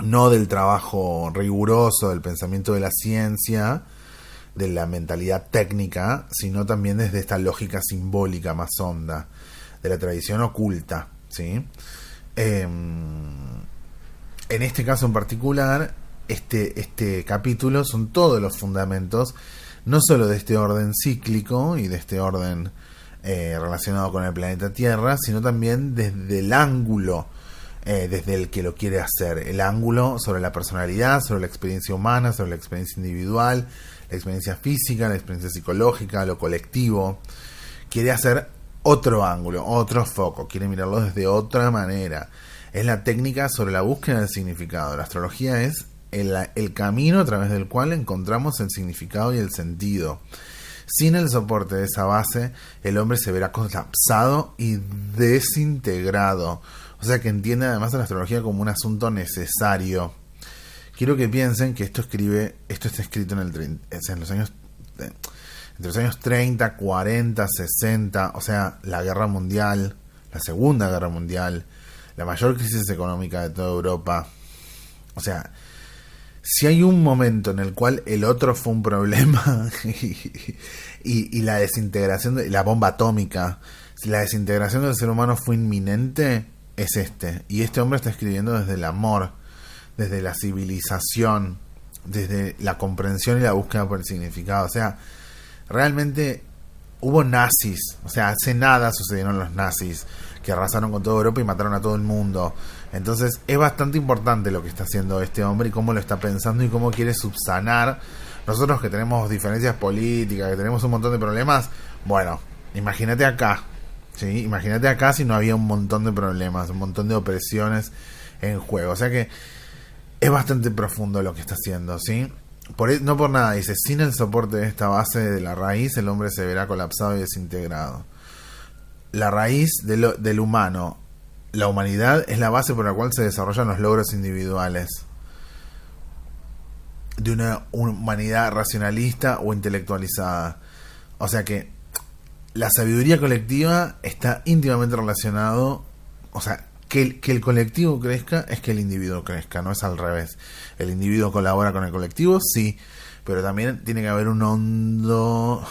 no del trabajo riguroso del pensamiento de la ciencia de la mentalidad técnica sino también desde esta lógica simbólica más honda de la tradición oculta sí Em, en este caso en particular, este, este capítulo son todos los fundamentos, no solo de este orden cíclico y de este orden eh, relacionado con el planeta Tierra, sino también desde el ángulo eh, desde el que lo quiere hacer, el ángulo sobre la personalidad, sobre la experiencia humana, sobre la experiencia individual, la experiencia física, la experiencia psicológica, lo colectivo. Quiere hacer otro ángulo, otro foco, quiere mirarlo desde otra manera. Es la técnica sobre la búsqueda del significado. La astrología es el, camino a través del cual encontramos el significado y el sentido. Sin el soporte de esa base, el hombre se verá colapsado y desintegrado. O sea que entiende además a la astrología como un asunto necesario. Quiero que piensen que esto escribe, esto está escrito en, el, en los años eh, entre los años 30, 40, 60, o sea, la guerra mundial, la segunda guerra mundial, la mayor crisis económica de toda Europa. O sea, si hay un momento en el cual el otro fue un problema y, la desintegración, de, la bomba atómica, si la desintegración del ser humano fue inminente, es este. Y este hombre está escribiendo desde el amor, desde la civilización, desde la comprensión y la búsqueda por el significado. O sea, realmente hubo nazis. O sea, hace nada sucedieron los nazis que arrasaron con toda Europa y mataron a todo el mundo. Entonces es bastante importante lo que está haciendo este hombre y cómo lo está pensando y cómo quiere subsanar. Nosotros que tenemos diferencias políticas, que tenemos un montón de problemas, bueno, imagínate acá. ¿sí? Imagínate acá si no había un montón de problemas, un montón de opresiones en juego. O sea que es bastante profundo lo que está haciendo, ¿sí? Por, e, no por nada, dice, sin el soporte de esta base de la raíz, el hombre se verá colapsado y desintegrado. La raíz del humano, la humanidad, es la base por la cual se desarrollan los logros individuales de una humanidad racionalista o intelectualizada. O sea que la sabiduría colectiva está íntimamente relacionado, o sea, que el, colectivo crezca es que el individuo crezca, no es al revés. El individuo colabora con el colectivo, sí, pero también tiene que haber un hondo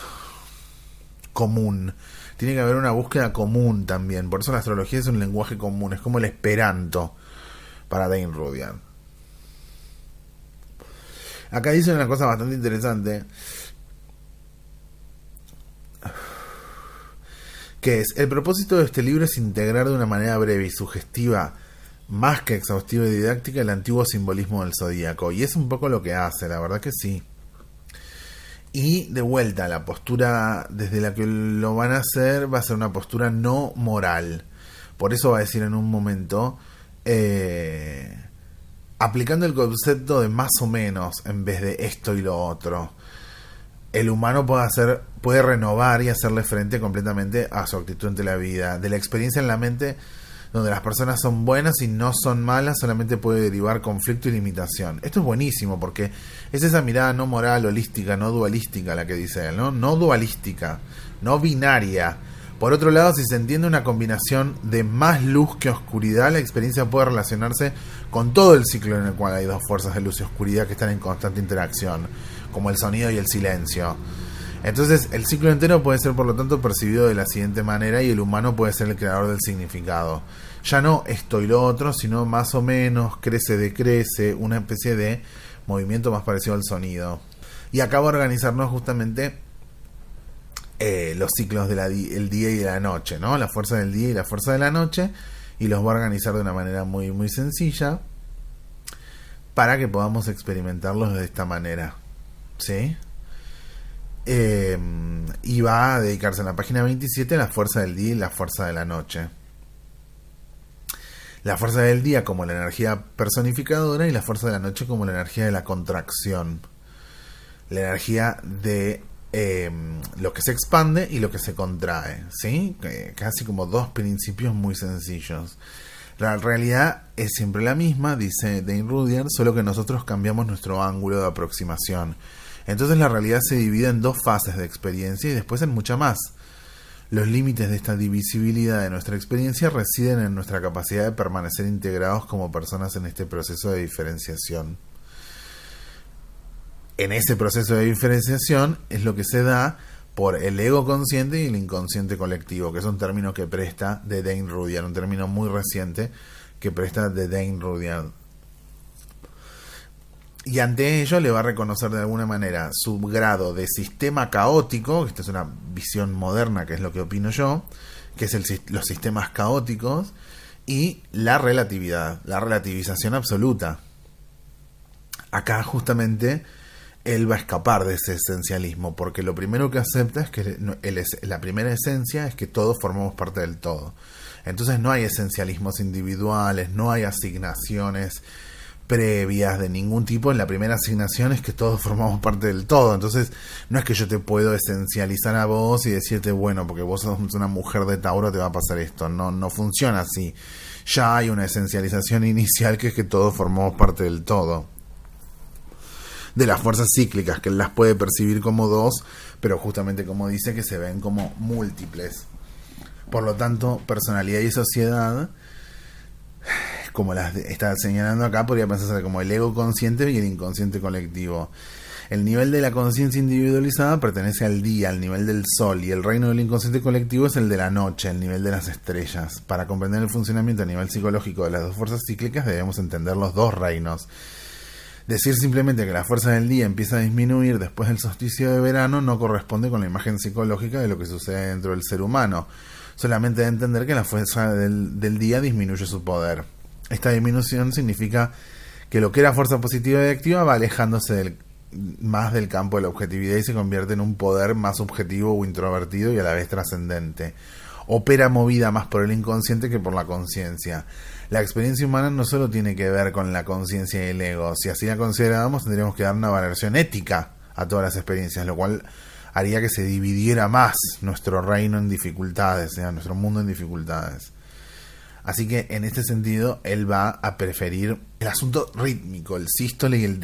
común. Tiene que haber una búsqueda común también. Por eso la astrología es un lenguaje común, es como el esperanto para Dane Rudian. Acá dice una cosa bastante interesante que es, el propósito de este libro es integrar de una manera breve y sugestiva, más que exhaustiva y didáctica, el antiguo simbolismo del zodíaco. Y es un poco lo que hace, la verdad que sí. Y de vuelta, la postura desde la que lo van a hacer va a ser una postura no moral. Por eso va a decir en un momento, eh, aplicando el concepto de más o menos en vez de esto y lo otro el humano puede, hacer, puede renovar y hacerle frente completamente a su actitud ante la vida. De la experiencia en la mente, donde las personas son buenas y no son malas, solamente puede derivar conflicto y limitación. Esto es buenísimo porque es esa mirada no moral, holística, no dualística la que dice él, ¿no? No dualística, no binaria. Por otro lado, si se entiende una combinación de más luz que oscuridad, la experiencia puede relacionarse con todo el ciclo en el cual hay dos fuerzas de luz y oscuridad que están en constante interacción como el sonido y el silencio. Entonces, el ciclo entero puede ser por lo tanto percibido de la siguiente manera y el humano puede ser el creador del significado. Ya no esto y lo otro, sino más o menos, crece, decrece, una especie de movimiento más parecido al sonido. Y acaba organizarnos justamente eh, los ciclos del día y de la noche, ¿no? La fuerza del día y la fuerza de la noche. Y los va a organizar de una manera muy, muy sencilla para que podamos experimentarlos de esta manera. ¿sí? Em, y va a dedicarse en la página 27 a la fuerza del día y la fuerza de la noche. La fuerza del día como la energía personificadora y la fuerza de la noche como la energía de la contracción. La energía de em, lo que se expande y lo que se contrae. ¿sí? Casi como dos principios muy sencillos. La realidad es siempre la misma, dice Dane Rudier, solo que nosotros cambiamos nuestro ángulo de aproximación. Entonces la realidad se divide en dos fases de experiencia y después en mucha más. Los límites de esta divisibilidad de nuestra experiencia residen en nuestra capacidad de permanecer integrados como personas en este proceso de diferenciación. En ese proceso de diferenciación es lo que se da por el ego consciente y el inconsciente colectivo, que es un término que presta de Dane Rudyard, un término muy reciente que presta de Dane Rudyard y ante ello le va a reconocer de alguna manera su grado de sistema caótico, esta es una visión moderna que es lo que opino yo, que es los sistemas caóticos, y la relatividad, la relativización absoluta. Acá justamente él va a escapar de ese esencialismo, porque lo primero que acepta es que la primera esencia es que todos formamos parte del todo. Entonces no hay esencialismos individuales, no hay asignaciones previas de ningún tipo en la primera asignación es que todos formamos parte del todo. Entonces, no es que yo te puedo esencializar a vos y decirte, bueno, porque vos sos una mujer de Tauro, te va a pasar esto. No, no funciona así. Ya hay una esencialización inicial que es que todos formamos parte del todo. De las fuerzas cíclicas, que él las puede percibir como dos, pero justamente como dice que se ven como múltiples. Por lo tanto, personalidad y sociedad como las está señalando acá, podría pensarse como el ego consciente y el inconsciente colectivo. El nivel de la conciencia individualizada pertenece al día, al nivel del sol, y el reino del inconsciente colectivo es el de la noche, el nivel de las estrellas. Para comprender el funcionamiento a nivel psicológico de las dos fuerzas cíclicas debemos entender los dos reinos. Decir simplemente que la fuerza del día empieza a disminuir después del solsticio de verano no corresponde con la imagen psicológica de lo que sucede dentro del ser humano solamente de entender que la fuerza del, día disminuye su poder. Esta disminución significa que lo que era fuerza positiva y activa va alejándose del, más del campo de la objetividad y se convierte en un poder más subjetivo o introvertido y a la vez trascendente. Opera movida más por el inconsciente que por la conciencia. La experiencia humana no solo tiene que ver con la conciencia y el ego, si así la consideramos tendríamos que dar una valoración ética a todas las experiencias, lo cual haría que se dividiera más nuestro reino en dificultades, nuestro mundo en dificultades. Así que en este sentido, él va a preferir el asunto rítmico, el sístole y el,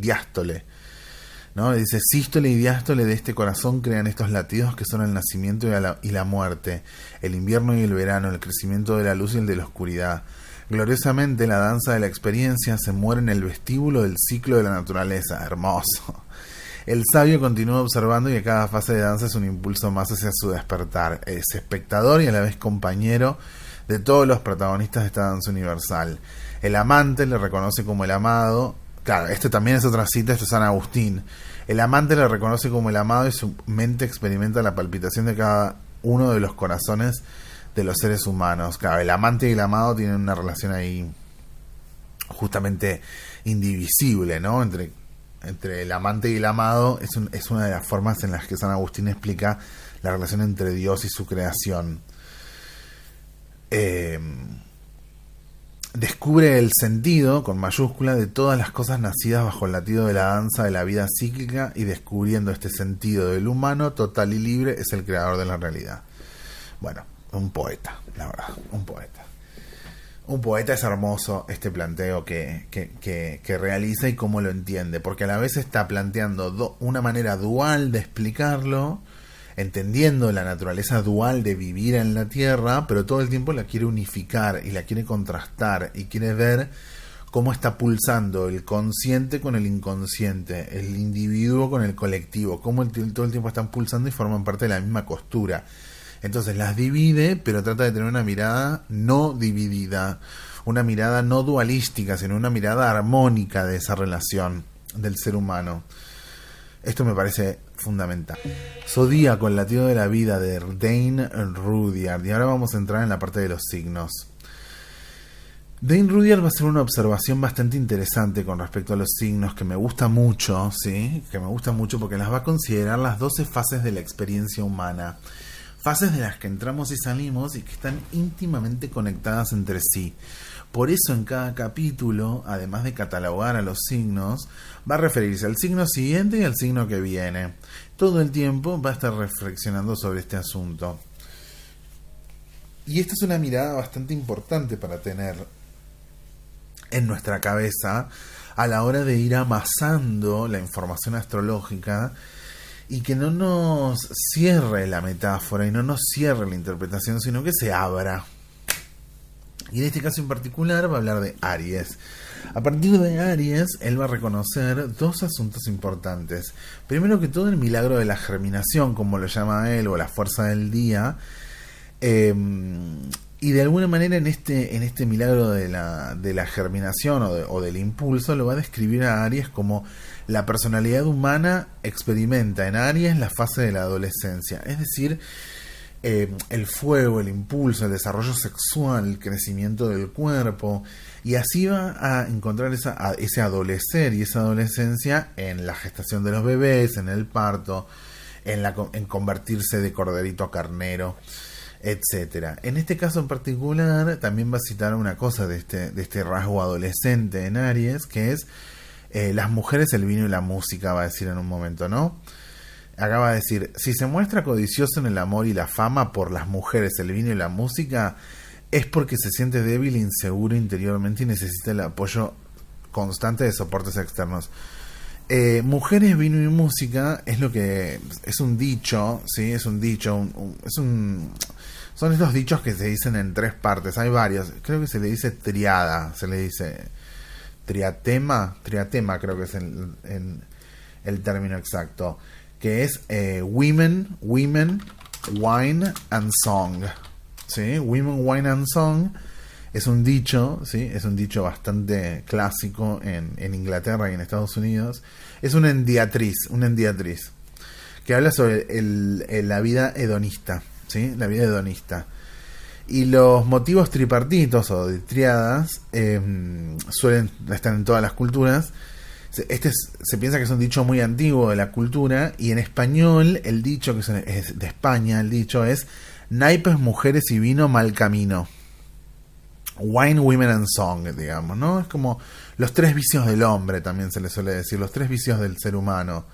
diástole. ¿no? Dice, sístole y diástole de este corazón crean estos latidos que son el nacimiento y la, y la muerte, el invierno y el verano, el crecimiento de la luz y el de la oscuridad. Gloriosamente la danza de la experiencia se muere en el vestíbulo del ciclo de la naturaleza. Hermoso. El sabio continúa observando y a cada fase de danza es un impulso más hacia su despertar. Es espectador y a la vez compañero de todos los protagonistas de esta danza universal. El amante le reconoce como el amado. Claro, este también es otra cita, esto es San Agustín. El amante le reconoce como el amado y su mente experimenta la palpitación de cada uno de los corazones de los seres humanos. Claro, el amante y el amado tienen una relación ahí justamente indivisible, ¿no? Entre entre el amante y el amado es, una de las formas en las que San Agustín explica la relación entre Dios y su creación. Eh, descubre el sentido, con mayúscula, de todas las cosas nacidas bajo el latido de la danza de la vida psíquica y descubriendo este sentido del humano total y libre es el creador de la realidad. Bueno, un poeta, la verdad, un poeta un poeta es hermoso este planteo que, que, que, realiza y cómo lo entiende, porque a la vez está planteando una manera dual de explicarlo, entendiendo la naturaleza dual de vivir en la Tierra, pero todo el tiempo la quiere unificar y la quiere contrastar y quiere ver cómo está pulsando el consciente con el inconsciente, el individuo con el colectivo, cómo el, todo el tiempo están pulsando y forman parte de la misma costura. Entonces las divide, pero trata de tener una mirada no dividida, una mirada no dualística, sino una mirada armónica de esa relación del ser humano. Esto me parece fundamental. Zodíaco, el latido de la vida de Dane Rudyard. Y ahora vamos a entrar en la parte de los signos. Dane Rudyard va a hacer una observación bastante interesante con respecto a los signos que me gusta mucho, ¿sí? Que me gusta mucho porque las va a considerar las 12 fases de la experiencia humana fases de las que entramos y salimos y que están íntimamente conectadas entre sí. Por eso en cada capítulo, además de catalogar a los signos, va a referirse al signo siguiente y al signo que viene. Todo el tiempo va a estar reflexionando sobre este asunto. Y esta es una mirada bastante importante para tener en nuestra cabeza a la hora de ir amasando la información astrológica y que no nos cierre la metáfora y no nos cierre la interpretación, sino que se abra. Y en este caso en particular va a hablar de Aries. A partir de Aries, él va a reconocer dos asuntos importantes. Primero que todo el milagro de la germinación, como lo llama él, o la fuerza del día. Em, y de alguna manera en este, en este milagro de la, germinación o, o del impulso lo va a describir a Aries como la personalidad humana experimenta en Aries la fase de la adolescencia, es decir, eh, el fuego, el impulso, el desarrollo sexual, el crecimiento del cuerpo, y así va a encontrar esa, ese adolecer y esa adolescencia en la gestación de los bebés, en el parto, en, la, en convertirse de corderito a carnero, etc. En este caso en particular también va a citar una cosa de este, de este rasgo adolescente en Aries, que es eh, las mujeres, el vino y la música, va a decir en un momento, ¿no? Acaba de decir, si se muestra codicioso en el amor y la fama por las mujeres, el vino y la música, es porque se siente débil, inseguro interiormente y necesita el apoyo constante de soportes externos. Eh, mujeres, vino y música es lo que es un dicho, sí, es un dicho, es un son estos dichos que se dicen en tres partes, hay varios, creo que se le dice triada, se le dice triatema, triatema creo que es el, término exacto, que es eh, Women, Women, Wine and Song. ¿sí? Women, Wine and Song es un dicho, ¿sí? es un dicho bastante clásico en, en Inglaterra y en Estados Unidos. Es una endiatriz, una que habla sobre la vida hedonista, la vida hedonista. Y los motivos tripartitos o de triadas em, suelen estar en todas las culturas. Este se piensa que es un dicho muy antiguo de la cultura y en español el dicho que es de España, el dicho es naipes, mujeres y vino, mal camino. Wine, Women and Song, digamos, ¿no? Es como los tres vicios del hombre, también se le suele decir, los tres vicios del ser humano.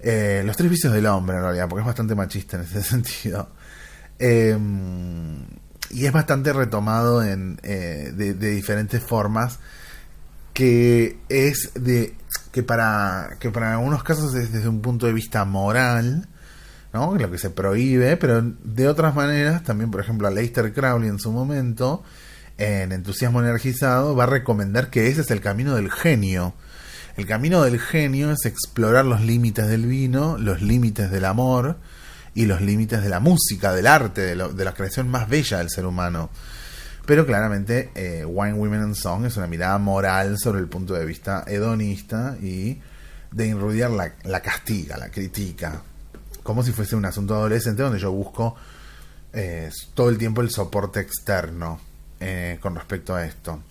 Eh, los tres vicios del hombre, en realidad, porque es bastante machista en ese sentido. Em, y es bastante retomado en, eh, de, diferentes formas que es de que para que para algunos casos es desde un punto de vista moral lo que se prohíbe pero de otras maneras también por ejemplo a Leicester Crowley en su momento en entusiasmo energizado va a recomendar que ese es el camino del genio el camino del genio es explorar los límites del vino los límites del amor y los límites de la música, del arte, de, la creación más bella del ser humano. Pero claramente eh, Wine, Women and Song es una mirada moral sobre el punto de vista hedonista y de enrudiar la, la castiga, la critica, como si fuese un asunto adolescente donde yo busco eh, todo el tiempo el soporte externo eh, con respecto a esto.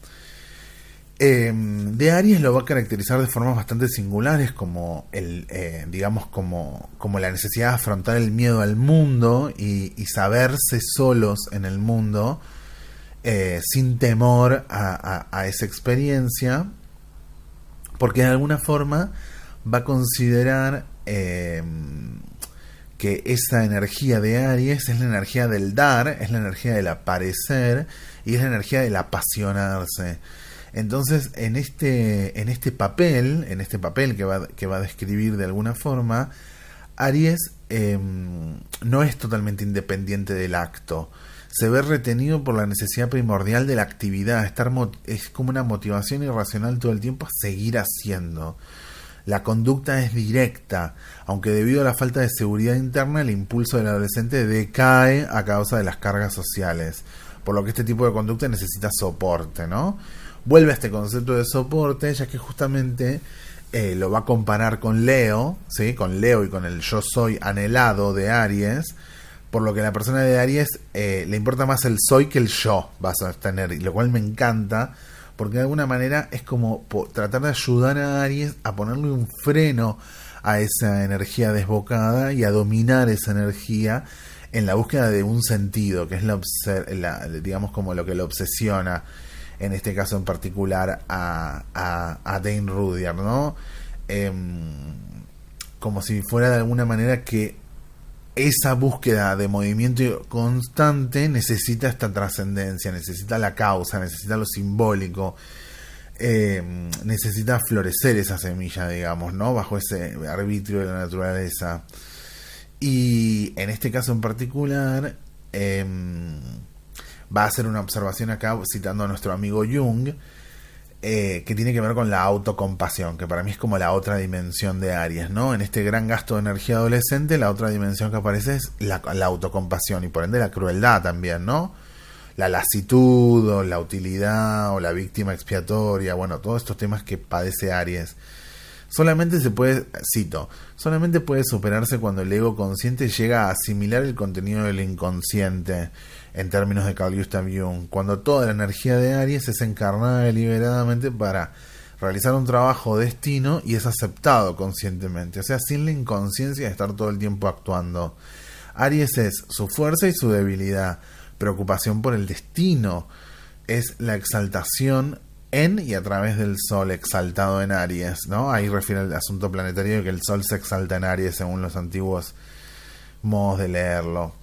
Em, de Aries lo va a caracterizar de formas bastante singulares, como el, eh, digamos, como, la necesidad de afrontar el miedo al mundo y, saberse solos en el mundo eh, sin temor a, a, esa experiencia, porque de alguna forma va a considerar em, que esa energía de Aries es la energía del dar, es la energía del aparecer y es la energía del apasionarse. Entonces, en este, en este papel, en este papel que va, que va a describir de alguna forma, Aries em, no es totalmente independiente del acto. Se ve retenido por la necesidad primordial de la actividad. Estar es como una motivación irracional todo el tiempo a seguir haciendo. La conducta es directa, aunque debido a la falta de seguridad interna el impulso del adolescente decae a causa de las cargas sociales. Por lo que este tipo de conducta necesita soporte, ¿no? vuelve a este concepto de soporte, ya que justamente eh, lo va a comparar con Leo, ¿sí? con Leo y con el yo soy anhelado de Aries, por lo que a la persona de Aries eh, le importa más el soy que el yo, vas a tener, lo cual me encanta, porque de alguna manera es como tratar de ayudar a Aries a ponerle un freno a esa energía desbocada y a dominar esa energía en la búsqueda de un sentido, que es la, la digamos como lo que lo obsesiona en este caso en particular a, Dane Rudyard, ¿no? Em, como si fuera de alguna manera que esa búsqueda de movimiento constante necesita esta trascendencia, necesita la causa, necesita lo simbólico, em, necesita florecer esa semilla, digamos, ¿no? Bajo ese arbitrio de la naturaleza. Y en este caso en particular, em, va a hacer una observación acá citando a nuestro amigo Jung, eh, que tiene que ver con la autocompasión, que para mí es como la otra dimensión de Aries, ¿no? En este gran gasto de energía adolescente, la otra dimensión que aparece es la, autocompasión y por ende la crueldad también, ¿no? La lasitud, o la utilidad o la víctima expiatoria, bueno, todos estos temas que padece Aries. Solamente se puede, cito, solamente puede superarse cuando el ego consciente llega a asimilar el contenido del inconsciente en términos de Carl Gustav Jung, cuando toda la energía de Aries es encarnada deliberadamente para realizar un trabajo destino y es aceptado conscientemente, o sea, sin la inconsciencia de estar todo el tiempo actuando. Aries es su fuerza y su debilidad, preocupación por el destino, es la exaltación en y a través del Sol exaltado en Aries, ¿no? Ahí refiere al asunto planetario de que el Sol se exalta en Aries según los antiguos modos de leerlo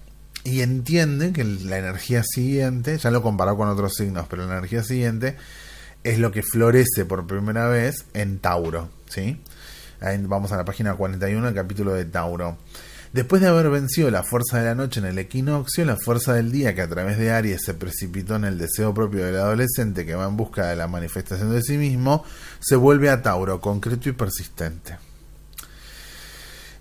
y entiende que la energía siguiente, ya lo comparó con otros signos, pero la energía siguiente es lo que florece por primera vez en Tauro, ¿sí? vamos a la página 41 el capítulo de Tauro. Después de haber vencido la fuerza de la noche en el equinoccio, la fuerza del día que a través de Aries se precipitó en el deseo propio del adolescente que va en busca de la manifestación de sí mismo, se vuelve a Tauro, concreto y persistente.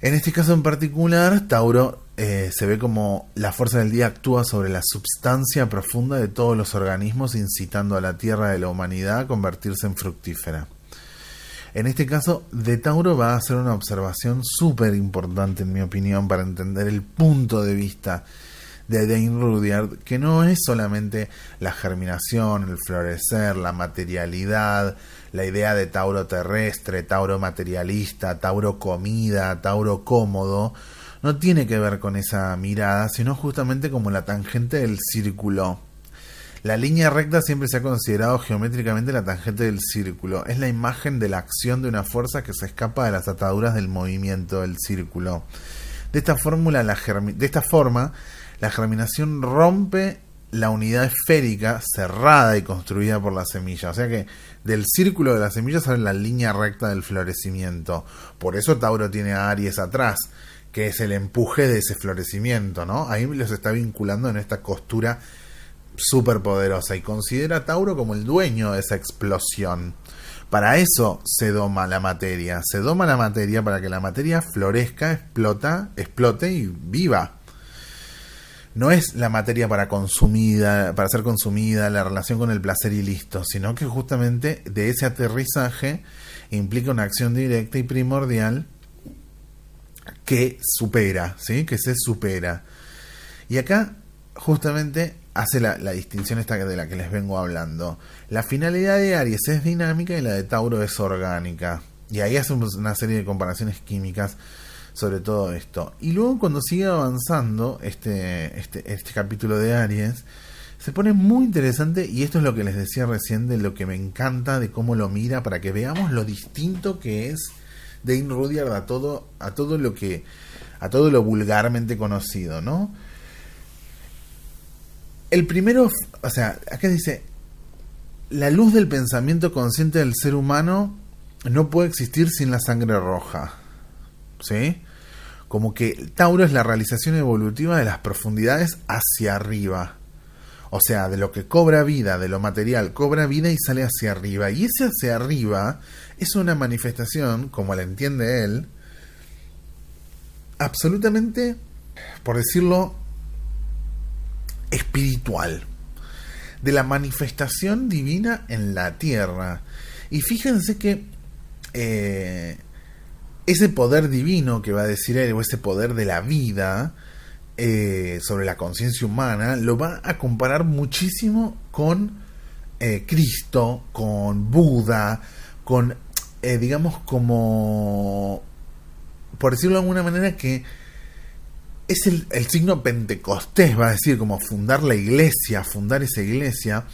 En este caso en particular, Tauro eh, se ve como la fuerza del día actúa sobre la substancia profunda de todos los organismos, incitando a la tierra de la humanidad a convertirse en fructífera. En este caso, de Tauro va a ser una observación súper importante, en mi opinión, para entender el punto de vista de Dane Rudyard, que no es solamente la germinación, el florecer, la materialidad, la idea de Tauro terrestre, Tauro materialista, Tauro comida, Tauro cómodo, no tiene que ver con esa mirada, sino justamente como la tangente del círculo. La línea recta siempre se ha considerado geométricamente la tangente del círculo. Es la imagen de la acción de una fuerza que se escapa de las ataduras del movimiento del círculo. De esta, fórmula, la de esta forma, la germinación rompe la unidad esférica cerrada y construida por la semilla. O sea que del círculo de la semilla sale la línea recta del florecimiento. Por eso Tauro tiene a Aries atrás, que es el empuje de ese florecimiento, ¿no? Ahí los está vinculando en esta costura súper poderosa y considera a Tauro como el dueño de esa explosión. Para eso se doma la materia, se doma la materia para que la materia florezca, explota, explote y viva no es la materia para consumida, para ser consumida, la relación con el placer y listo, sino que justamente de ese aterrizaje implica una acción directa y primordial que supera, ¿sí? que se supera. Y acá justamente hace la, distinción esta de la que les vengo hablando. La finalidad de Aries es dinámica y la de Tauro es orgánica. Y ahí hace una serie de comparaciones químicas sobre todo esto. Y luego cuando sigue avanzando este, este, este, capítulo de Aries, se pone muy interesante y esto es lo que les decía recién de lo que me encanta, de cómo lo mira, para que veamos lo distinto que es Dane Rudyard a todo, a todo lo que, a todo lo vulgarmente conocido, ¿no? El primero, o sea, acá dice, la luz del pensamiento consciente del ser humano no puede existir sin la sangre roja. ¿Sí? como que Tauro es la realización evolutiva de las profundidades hacia arriba. O sea, de lo que cobra vida, de lo material, cobra vida y sale hacia arriba. Y ese hacia arriba es una manifestación, como la entiende él, absolutamente, por decirlo, espiritual. De la manifestación divina en la tierra. Y fíjense que eh, ese poder divino que va a decir él, o ese poder de la vida eh, sobre la conciencia humana, lo va a comparar muchísimo con eh, Cristo, con Buda, con, eh, digamos, como, por decirlo de alguna manera, que es el signo pentecostés, va a decir, como fundar la iglesia, fundar esa iglesia.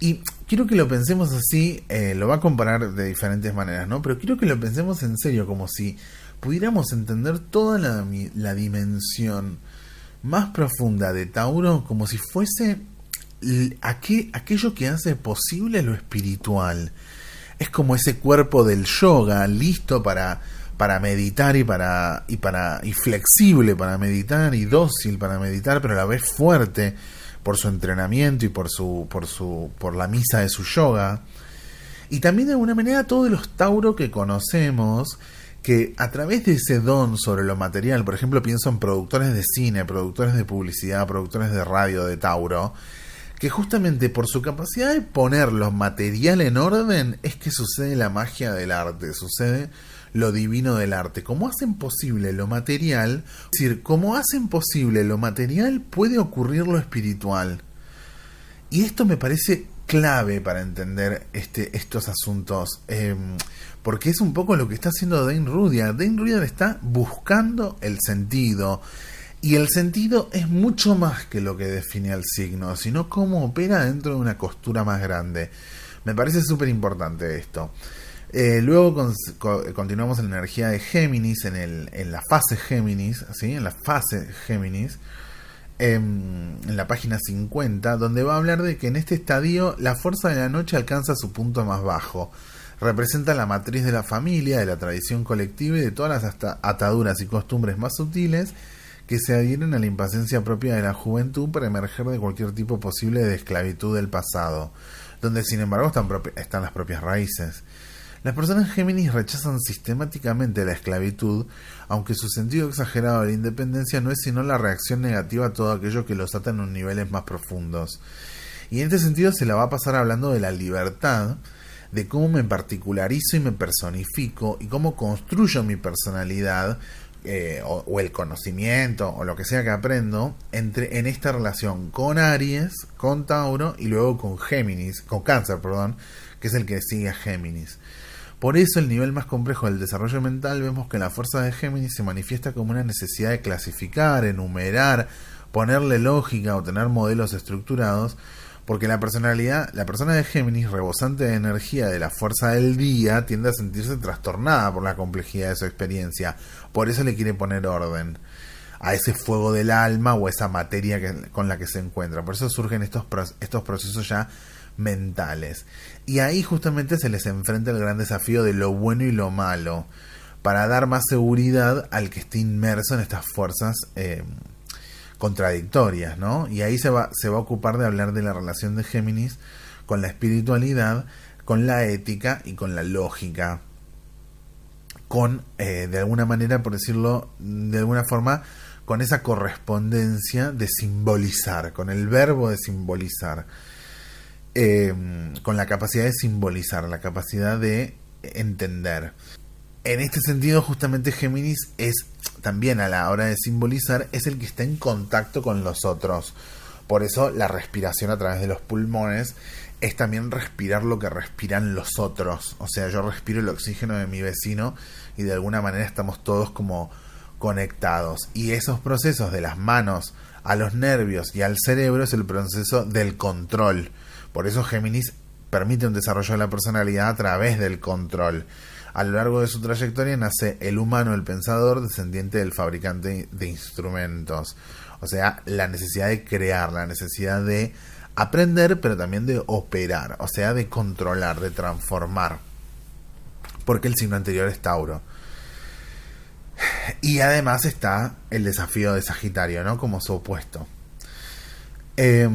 Y quiero que lo pensemos así, eh, lo va a comparar de diferentes maneras, ¿no? Pero quiero que lo pensemos en serio, como si pudiéramos entender toda la, dimensión más profunda de Tauro, como si fuese aquello que hace posible lo espiritual. Es como ese cuerpo del yoga, listo para para meditar y para y para y flexible para meditar y dócil para meditar, pero a la vez fuerte por su entrenamiento y por su por su por la misa de su yoga y también de alguna manera todos los Tauro que conocemos que a través de ese don sobre lo material, por ejemplo, pienso en productores de cine, productores de publicidad, productores de radio de Tauro, que justamente por su capacidad de poner los material en orden es que sucede la magia del arte, sucede lo divino del arte. cómo hacen posible lo material, es decir, como hacen posible lo material, puede ocurrir lo espiritual. Y esto me parece clave para entender este, estos asuntos, em, porque es un poco lo que está haciendo Dane Rudyard. Dane Rudyard está buscando el sentido, y el sentido es mucho más que lo que define ...el signo, sino cómo opera dentro de una costura más grande. Me parece súper importante esto. Eh, luego continuamos en la energía de Géminis, en, la fase Géminis, ¿sí? en la fase Géminis, em, en la página 50, donde va a hablar de que en este estadio la fuerza de la noche alcanza su punto más bajo. Representa la matriz de la familia, de la tradición colectiva y de todas las hasta ataduras y costumbres más sutiles que se adhieren a la impaciencia propia de la juventud para emerger de cualquier tipo posible de esclavitud del pasado, donde sin embargo están, están las propias raíces. Las personas Géminis rechazan sistemáticamente la esclavitud, aunque su sentido exagerado de la independencia no es sino la reacción negativa a todo aquello que los ata en unos niveles más profundos. Y en este sentido se la va a pasar hablando de la libertad, de cómo me particularizo y me personifico y cómo construyo mi personalidad eh, o, el conocimiento o lo que sea que aprendo entre en esta relación con Aries, con Tauro y luego con Géminis, con Cáncer, perdón, que es el que sigue a Géminis. Por eso, el nivel más complejo del desarrollo mental vemos que la fuerza de Géminis se manifiesta como una necesidad de clasificar, enumerar, ponerle lógica o tener modelos estructurados, porque la personalidad, la persona de Géminis, rebosante de energía de la fuerza del día, tiende a sentirse trastornada por la complejidad de su experiencia. Por eso le quiere poner orden a ese fuego del alma o a esa materia con la que se encuentra. Por eso surgen estos, estos procesos ya mentales. Y ahí justamente se les enfrenta el gran desafío de lo bueno y lo malo, para dar más seguridad al que esté inmerso en estas fuerzas eh, contradictorias, ¿no? Y ahí se va, se va a ocupar de hablar de la relación de Géminis con la espiritualidad, con la ética y con la lógica. Con, eh, de alguna manera, por decirlo de alguna forma, con esa correspondencia de simbolizar, con el verbo de simbolizar Em, con la capacidad de simbolizar, la capacidad de entender. En este sentido, justamente Géminis es también a la hora de simbolizar, es el que está en contacto con los otros. Por eso la respiración a través de los pulmones es también respirar lo que respiran los otros. O sea, yo respiro el oxígeno de mi vecino y de alguna manera estamos todos como conectados. Y esos procesos de las manos a los nervios y al cerebro es el proceso del control. Por eso Géminis permite un desarrollo de la personalidad a través del control. A lo largo de su trayectoria nace el humano, el pensador, descendiente del fabricante de instrumentos. O sea, la necesidad de crear, la necesidad de aprender, pero también de operar, o sea, de controlar, de transformar. Porque el signo anterior es Tauro. Y además está el desafío de Sagitario, ¿no? Como su opuesto. Eh,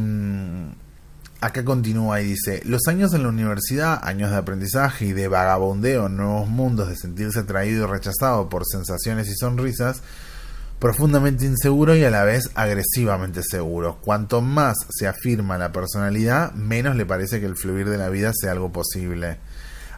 acá continúa y dice, los años en la universidad, años de aprendizaje y de vagabundeo en nuevos mundos, de sentirse traído y rechazado por sensaciones y sonrisas, profundamente inseguro y a la vez agresivamente seguro. Cuanto más se afirma la personalidad, menos le parece que el fluir de la vida sea algo posible.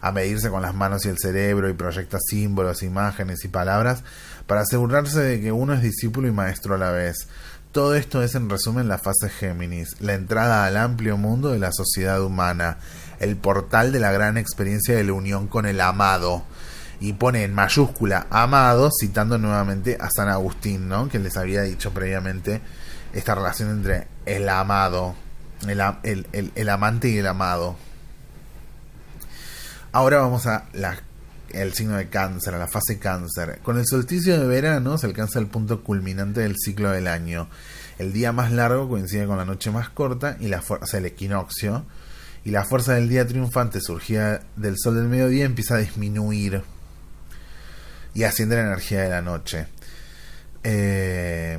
A medirse con las manos y el cerebro y proyecta símbolos, imágenes y palabras para asegurarse de que uno es discípulo y maestro a la vez todo esto es en resumen la fase Géminis, la entrada al amplio mundo de la sociedad humana, el portal de la gran experiencia de la unión con el amado. Y pone en mayúscula amado, citando nuevamente a San Agustín, ¿no? Que les había dicho previamente esta relación entre el amado, el, amante y el amado. Ahora vamos a las el signo de cáncer, la fase cáncer. Con el solsticio de verano se alcanza el punto culminante del ciclo del año. El día más largo coincide con la noche más corta y la fuerza del equinoccio. Y la fuerza del día triunfante surgida del sol del mediodía empieza a disminuir y asciende la energía de la noche. Eh,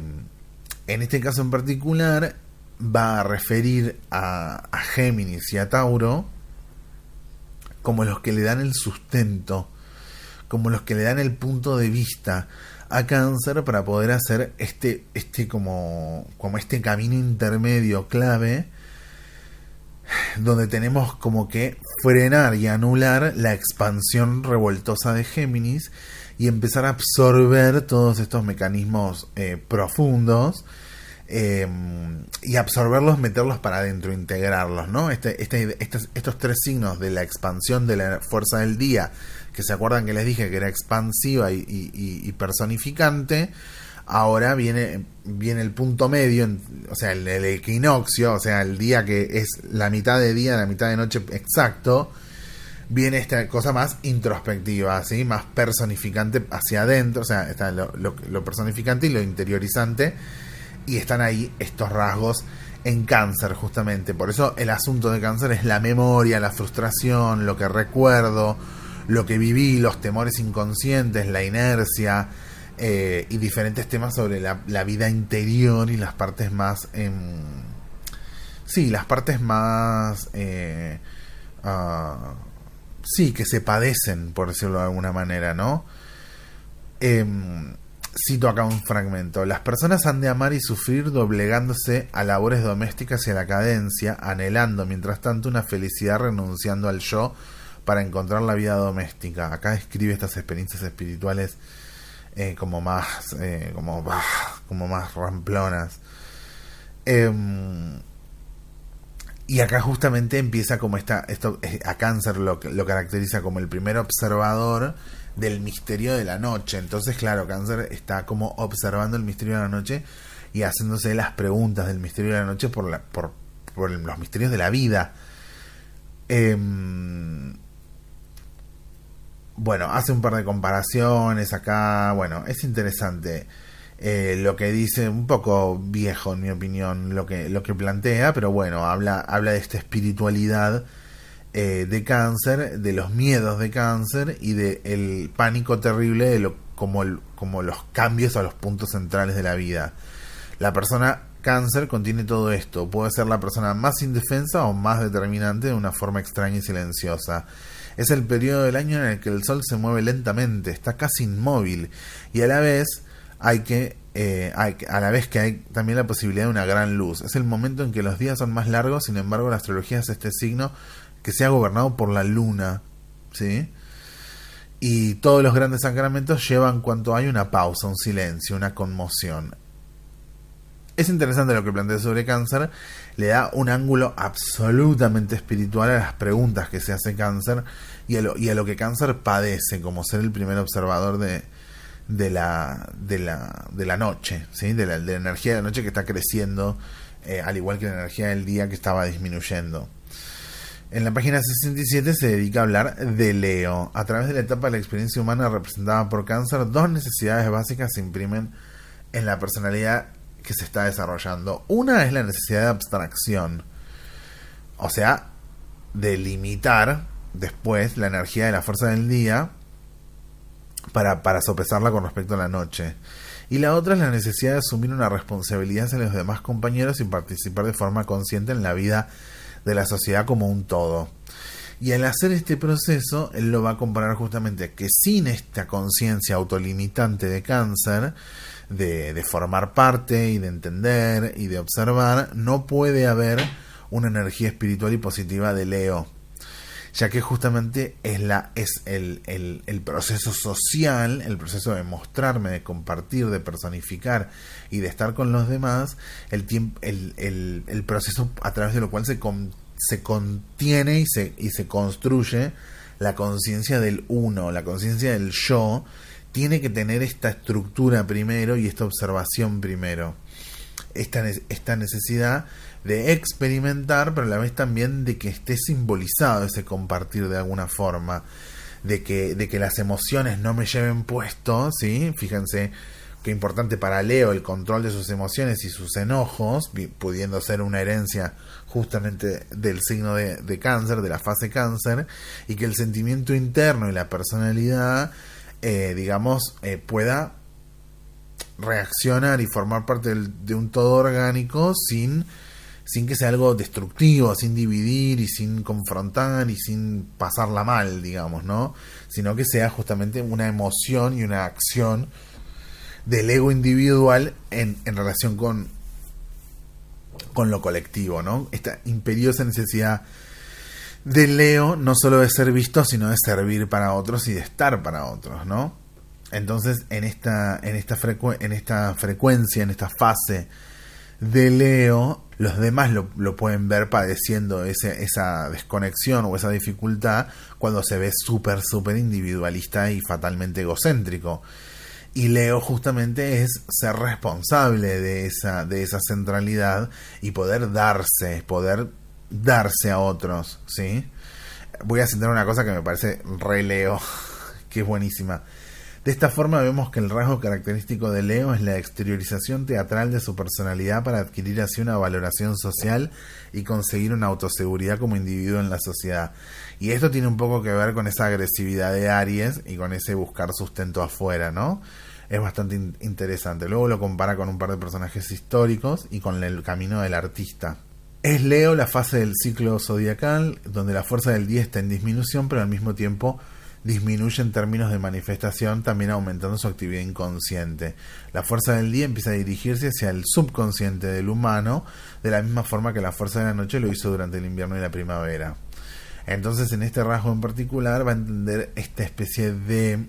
en este caso en particular va a referir a, a Géminis y a Tauro como los que le dan el sustento como los que le dan el punto de vista a cáncer para poder hacer este, este como, como este camino intermedio clave donde tenemos como que frenar y anular la expansión revoltosa de Géminis y empezar a absorber todos estos mecanismos eh, profundos em, y absorberlos, meterlos para adentro, integrarlos, ¿no? Este, este, estos, estos tres signos de la expansión de la fuerza del día, que se acuerdan que les dije que era expansiva y, personificante, ahora viene, viene el punto medio, o sea, el, equinoccio, o sea, el día que es la mitad de día, la mitad de noche exacto, viene esta cosa más introspectiva, ¿sí? más personificante hacia adentro, o sea, está lo personificante y lo interiorizante, y están ahí estos rasgos en cáncer justamente, por eso el asunto de cáncer es la memoria, la frustración, lo que recuerdo, lo que viví, los temores inconscientes, la inercia eh, y diferentes temas sobre la, vida interior y las partes más... Em, sí, las partes más... Eh, ah, sí, que se padecen, por decirlo de alguna manera, ¿no? Em, cito acá un fragmento. Las personas han de amar y sufrir doblegándose a labores domésticas y a la cadencia, anhelando mientras tanto una felicidad renunciando al yo para encontrar la vida doméstica. Acá escribe estas experiencias espirituales eh, como más, eh, como, más ramplonas. Em, y acá justamente empieza como esta, esto eh, a Cáncer lo, caracteriza como el primer observador del misterio de la noche. Entonces, claro, Cáncer está como observando el misterio de la noche y haciéndose las preguntas del misterio de la noche por, la, por, los misterios de la vida. Em, bueno, hace un par de comparaciones acá, bueno, es interesante. Eh, lo que dice un poco viejo en mi opinión lo que lo que plantea pero bueno habla habla de esta espiritualidad eh, de cáncer de los miedos de cáncer y del pánico terrible de como, como los cambios a los puntos centrales de la vida la persona cáncer contiene todo esto puede ser la persona más indefensa o más determinante de una forma extraña y silenciosa es el periodo del año en el que el Sol se mueve lentamente, está casi inmóvil y a la vez hay que eh, hay, a la vez que hay también la posibilidad de una gran luz. Es el momento en que los días son más largos, sin embargo la astrología es este signo que se ha gobernado por la luna, ¿sí? Y todos los grandes sacramentos llevan cuanto hay una pausa, un silencio, una conmoción. Es interesante lo que plantea sobre cáncer le da un ángulo absolutamente espiritual a las preguntas que se hace Cáncer y a lo, que Cáncer padece, como ser el primer observador de, la, de, la, noche, de, la, energía de la noche que está creciendo, eh, al igual que la energía del día que estaba disminuyendo. En la página 67 se dedica a hablar de Leo. A través de la etapa de la experiencia humana representada por cáncer, dos necesidades básicas se imprimen en la personalidad que se está desarrollando. Una es la necesidad de abstracción, o sea, de limitar después la energía de la fuerza del día para, para sopesarla con respecto a la noche. Y la otra es la necesidad de asumir una responsabilidad hacia los demás compañeros y participar de forma consciente en la vida de la sociedad como un todo. Y al hacer este proceso, él lo va a comparar justamente que sin esta conciencia autolimitante de cáncer, de, formar parte y de entender y de observar, no puede haber una energía espiritual y positiva de Leo, ya que justamente es, la, es el, el, proceso social, el proceso de mostrarme, de compartir, de personificar y de estar con los demás, el, tiempo, el, el proceso a través de lo cual se, se contiene y se, y se construye la conciencia del uno, la conciencia del yo tiene que tener esta estructura primero y esta observación primero. Esta, esta necesidad de experimentar, pero a la vez también de que esté simbolizado ese compartir de alguna forma. De que, de que las emociones no me lleven puesto, ¿sí? Fíjense qué importante para Leo el control de sus emociones y sus enojos, pudiendo ser una herencia justamente del signo de, de cáncer, de la fase cáncer, y que el sentimiento interno y la personalidad eh, digamos, eh, pueda reaccionar y formar parte de un todo orgánico sin, sin que sea algo destructivo, sin dividir y sin confrontar y sin pasarla mal, digamos, ¿no? Sino que sea justamente una emoción y una acción del ego individual en, en relación con, con lo colectivo, ¿no? Esta imperiosa necesidad de Leo no solo de ser visto, sino de servir para otros y de estar para otros, ¿no? Entonces, en esta, en esta, en esta frecuencia, en esta fase de Leo, los demás lo, pueden ver padeciendo esa desconexión o esa dificultad cuando se ve súper, súper individualista y fatalmente egocéntrico. Y Leo justamente es ser responsable de esa, de esa centralidad y poder darse, poder darse a otros, ¿sí? Voy a citar una cosa que me parece re Leo, que es buenísima. De esta forma vemos que el rasgo característico de Leo es la exteriorización teatral de su personalidad para adquirir así una valoración social y conseguir una autoseguridad como individuo en la sociedad. Y esto tiene un poco que ver con esa agresividad de Aries y con ese buscar sustento afuera, ¿no? Es bastante interesante. Luego lo compara con un par de personajes históricos y con el camino del artista. Es Leo la fase del ciclo zodiacal, donde la fuerza del día está en disminución, pero al mismo tiempo disminuye en términos de manifestación, también aumentando su actividad inconsciente. La fuerza del día empieza a dirigirse hacia el subconsciente del humano, de la misma forma que la fuerza de la noche lo hizo durante el invierno y la primavera. Entonces, en este rasgo en particular, va a entender esta especie de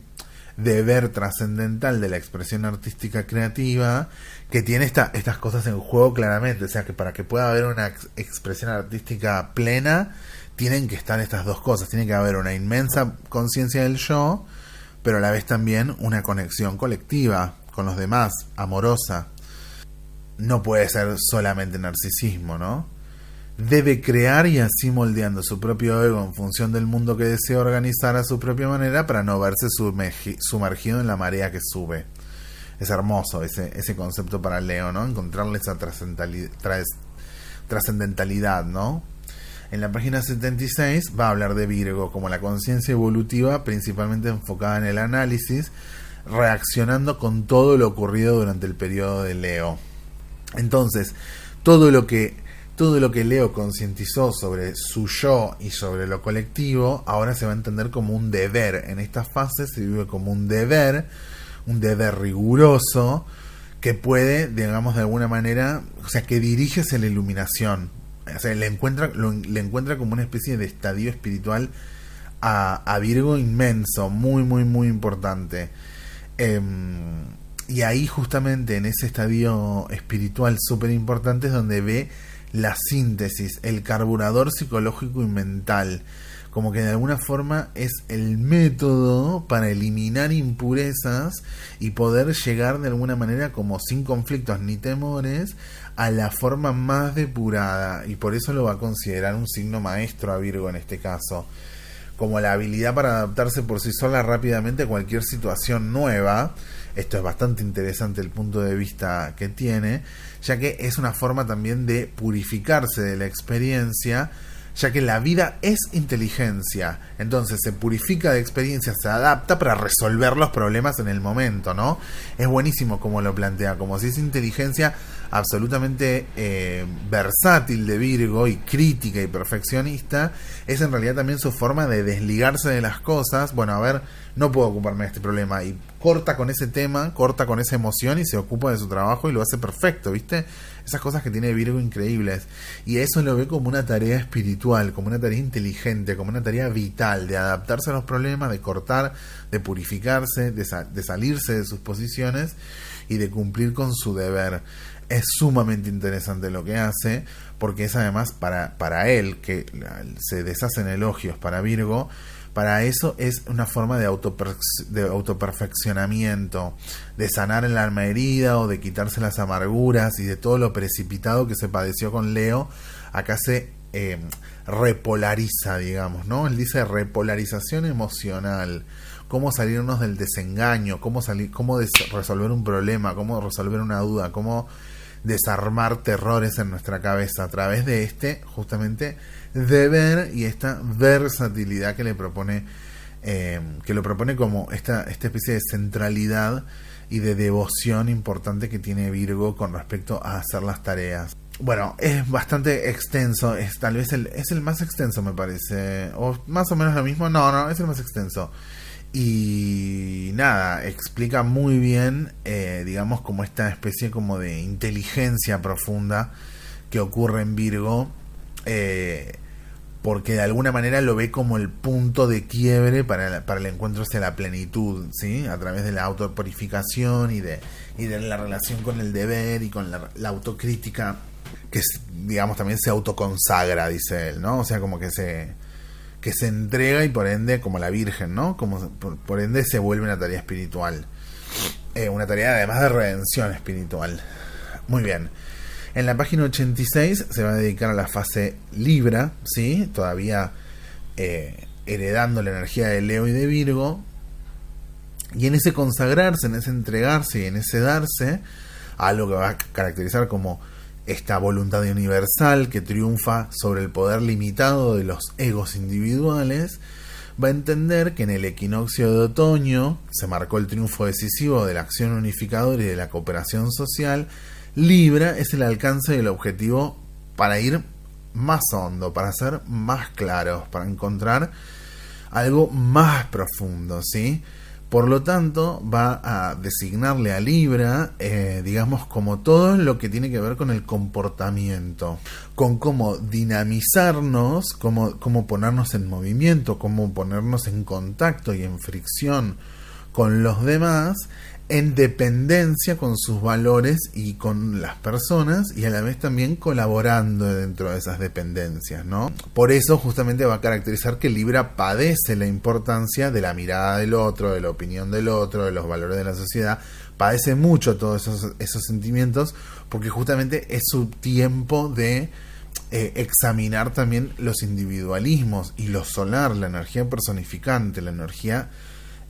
deber trascendental de la expresión artística creativa que tiene estas cosas en juego claramente. O sea, que para que pueda haber una expresión artística plena, tienen que estar estas dos cosas. Tiene que haber una inmensa conciencia del yo, pero a la vez también una conexión colectiva con los demás, amorosa. No puede ser solamente narcisismo, ¿no? Debe crear y así moldeando su propio ego en función del mundo que desea organizar a su propia manera para no verse sumergido en la marea que sube es hermoso ese, ese concepto para Leo, ¿no? Encontrarle esa trascendentalidad, ¿no? En la página 76 va a hablar de Virgo como la conciencia evolutiva principalmente enfocada en el análisis, reaccionando con todo lo ocurrido durante el periodo de Leo. Entonces, todo lo que todo lo que Leo concientizó sobre su yo y sobre lo colectivo, ahora se va a entender como un deber. En esta fase se vive como un deber un deber riguroso que puede, digamos, de alguna manera, o sea, que dirige hacia la iluminación. O sea, le encuentra, le encuentra como una especie de estadio espiritual a, Virgo inmenso, muy, muy, muy importante. Em, y ahí justamente en ese estadio espiritual súper importante es donde ve la síntesis, el carburador psicológico y mental como que de alguna forma es el método para eliminar impurezas y poder llegar de alguna manera como sin conflictos ni temores a la forma más depurada y por eso lo va a considerar un signo maestro a Virgo en este caso como la habilidad para adaptarse por sí sola rápidamente a cualquier situación nueva. Esto es bastante interesante el punto de vista que tiene, ya que es una forma también de purificarse de la experiencia ya que la vida es inteligencia, entonces se purifica de experiencia, se adapta para resolver los problemas en el momento, ¿no? Es buenísimo como lo plantea, como si esa inteligencia absolutamente eh, versátil de Virgo y crítica y perfeccionista, es en realidad también su forma de desligarse de las cosas, bueno, a ver, no puedo ocuparme de este problema y corta con ese tema, corta con esa emoción y se ocupa de su trabajo y lo hace perfecto, ¿viste? esas cosas que tiene Virgo increíbles. Y eso lo ve como una tarea espiritual, como una tarea inteligente, como una tarea vital, de adaptarse a los problemas, de cortar, de purificarse, de, salirse de sus posiciones y de cumplir con su deber. Es sumamente interesante lo que hace, porque es además para, para él, que se deshacen elogios para Virgo, para eso es una forma de, auto autoperfeccionamiento, de sanar el alma herida o de quitarse las amarguras y de todo lo precipitado que se padeció con Leo. Acá se em, repolariza, digamos, ¿no? Él dice repolarización emocional cómo salirnos del desengaño, cómo, salir, cómo resolver un problema, cómo resolver una duda, cómo desarmar terrores en nuestra cabeza a través de este, justamente, deber y esta versatilidad que le propone, eh, que lo propone como esta, esta especie de centralidad y de devoción importante que tiene Virgo con respecto a hacer las tareas. Bueno, es bastante extenso, es tal vez el, es el más extenso me parece, o más o menos lo mismo, no, no, es el más extenso. Y nada, explica muy bien, eh, digamos, como esta especie como de inteligencia profunda que ocurre en Virgo. Eh, porque de alguna manera lo ve como el punto de quiebre para, para el encuentro hacia la plenitud, ¿sí? A través de la autopurificación y de, y de la relación con el deber y con la, autocrítica, que digamos también se autoconsagra, dice él, ¿no? O sea, como que se, que se entrega y por ende, como la Virgen, ¿no? Como, por, por ende se vuelve una tarea espiritual. Eh, una tarea además de redención espiritual. Muy bien. En la página 86 se va a dedicar a la fase Libra, ¿sí? Todavía eh, heredando la energía de Leo y de Virgo. Y en ese consagrarse, en ese entregarse y en ese darse, algo que va a caracterizar como esta voluntad universal que triunfa sobre el poder limitado de los egos individuales, va a entender que en el equinoccio de otoño se marcó el triunfo decisivo de la acción unificadora y de la cooperación social, Libra es el alcance del objetivo para ir más hondo, para ser más claros, para encontrar algo más profundo, ¿sí? Por lo tanto, va a designarle a Libra, eh, digamos, como todo lo que tiene que ver con el comportamiento, con cómo dinamizarnos, cómo ponernos en movimiento, cómo ponernos en contacto y en fricción con los demás en dependencia con sus valores y con las personas y a la vez también colaborando dentro de esas dependencias, ¿no? Por eso justamente va a caracterizar que Libra padece la importancia de la mirada del otro, de la opinión del otro, de los valores de la sociedad, padece mucho todos esos, sentimientos porque justamente es su tiempo de eh, examinar también los individualismos y lo solar, la energía personificante, la energía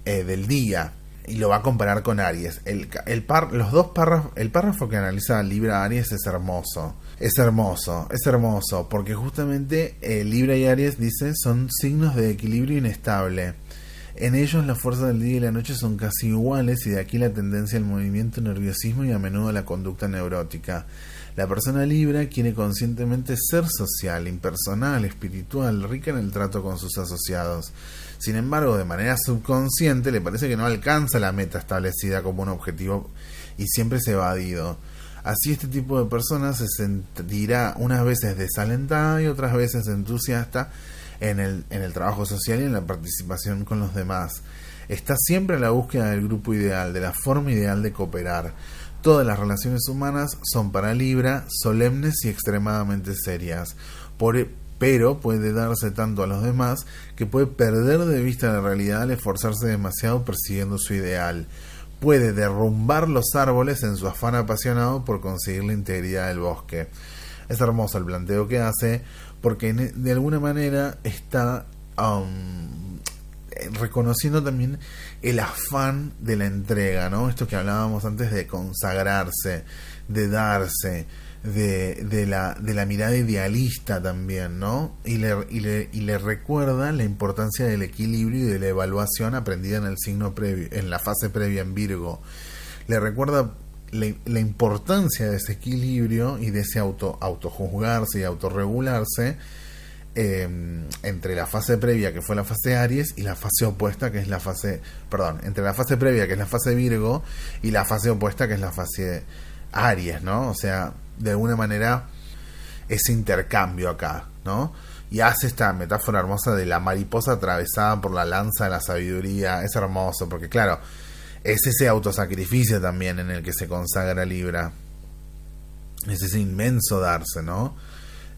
eh, del día y lo va a comparar con Aries. El, el par, los dos párrafos, el párrafo que analiza Libra Aries es hermoso. Es hermoso, es hermoso, porque justamente eh, Libra y Aries dice son signos de equilibrio inestable. En ellos las fuerzas del día y la noche son casi iguales y de aquí la tendencia al movimiento, nerviosismo y a menudo la conducta neurótica. La persona libra quiere conscientemente ser social, impersonal, espiritual, rica en el trato con sus asociados. Sin embargo, de manera subconsciente le parece que no alcanza la meta establecida como un objetivo y siempre es evadido. Así este tipo de persona se sentirá unas veces desalentada y otras veces entusiasta en el, en el trabajo social y en la participación con los demás. Está siempre a la búsqueda del grupo ideal, de la forma ideal de cooperar. Todas las relaciones humanas son para Libra solemnes y extremadamente serias. Por, e- pero puede darse tanto a los demás que puede perder de vista la realidad al esforzarse demasiado persiguiendo su ideal. Puede derrumbar los árboles en su afán apasionado por conseguir la integridad del bosque. Es hermoso el planteo que hace porque e, de alguna manera está um, reconociendo también el afán de la entrega, ¿no? Esto que hablábamos antes de consagrarse, de darse de, de, la, de la mirada idealista también, ¿no? Y le, y, le, recuerda la importancia del equilibrio y de la evaluación aprendida en el signo previo, en la fase previa en Virgo. Le recuerda la, importancia de ese equilibrio y de ese auto, autojuzgarse y autorregularse em, entre la fase previa que fue la fase Aries y la fase opuesta que es la fase, perdón, entre la fase previa que es la fase Virgo y la fase opuesta que es la fase Aries, ¿no? O sea, de alguna manera ese intercambio acá, ¿no? Y hace esta metáfora hermosa de la mariposa atravesada por la lanza de la sabiduría. Es hermoso, porque claro, es ese autosacrificio también en el que se consagra Libra. Es ese inmenso darse, ¿no?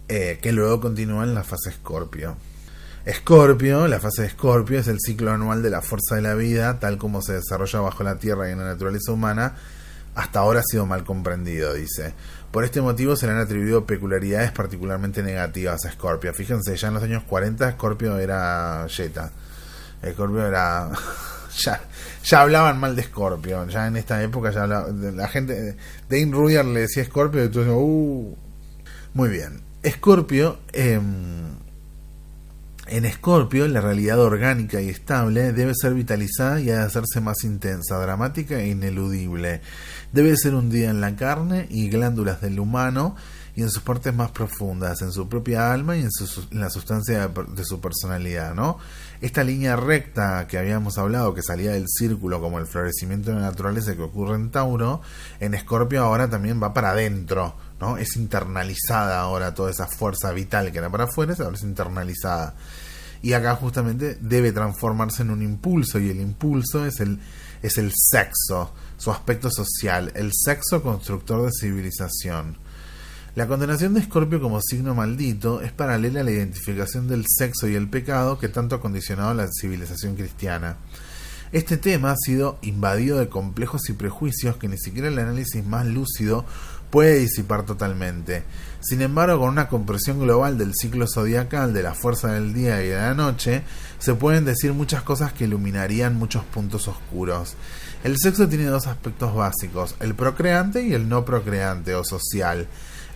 Eh, que luego continúa en la fase Escorpio. Escorpio, la fase de Escorpio es el ciclo anual de la fuerza de la vida, tal como se desarrolla bajo la Tierra y en la naturaleza humana, hasta ahora ha sido mal comprendido, dice. Por este motivo se le han atribuido peculiaridades particularmente negativas a Scorpio. Fíjense, ya en los años 40 Scorpio era Jetta. Scorpio era... ya, hablaban mal de Scorpio. Ya en esta época ya hablaba, la gente... Dane Rudyard le decía Scorpio y tú uh, Muy bien. Scorpio... Em, en Escorpio, la realidad orgánica y estable debe ser vitalizada y ha de hacerse más intensa, dramática e ineludible. Debe ser hundida en la carne y glándulas del humano y en sus partes más profundas, en su propia alma y en, la sustancia de, su personalidad, ¿no? Esta línea recta que habíamos hablado, que salía del círculo como el florecimiento de la naturaleza que ocurre en Tauro, en Escorpio ahora también va para adentro, ¿no? Es internalizada ahora toda esa fuerza vital que era para afuera, ahora es internalizada. Y acá justamente debe transformarse en un impulso y el impulso es el, es el sexo, su aspecto social, el sexo constructor de civilización. La condenación de Escorpio como signo maldito es paralela a la identificación del sexo y el pecado que tanto ha condicionado la civilización cristiana. Este tema ha sido invadido de complejos y prejuicios que ni siquiera el análisis más lúcido puede disipar totalmente. Sin embargo, con una compresión global del ciclo zodiacal, de la fuerza del día y de la noche, se pueden decir muchas cosas que iluminarían muchos puntos oscuros. El sexo tiene dos aspectos básicos, el procreante y el no procreante o social.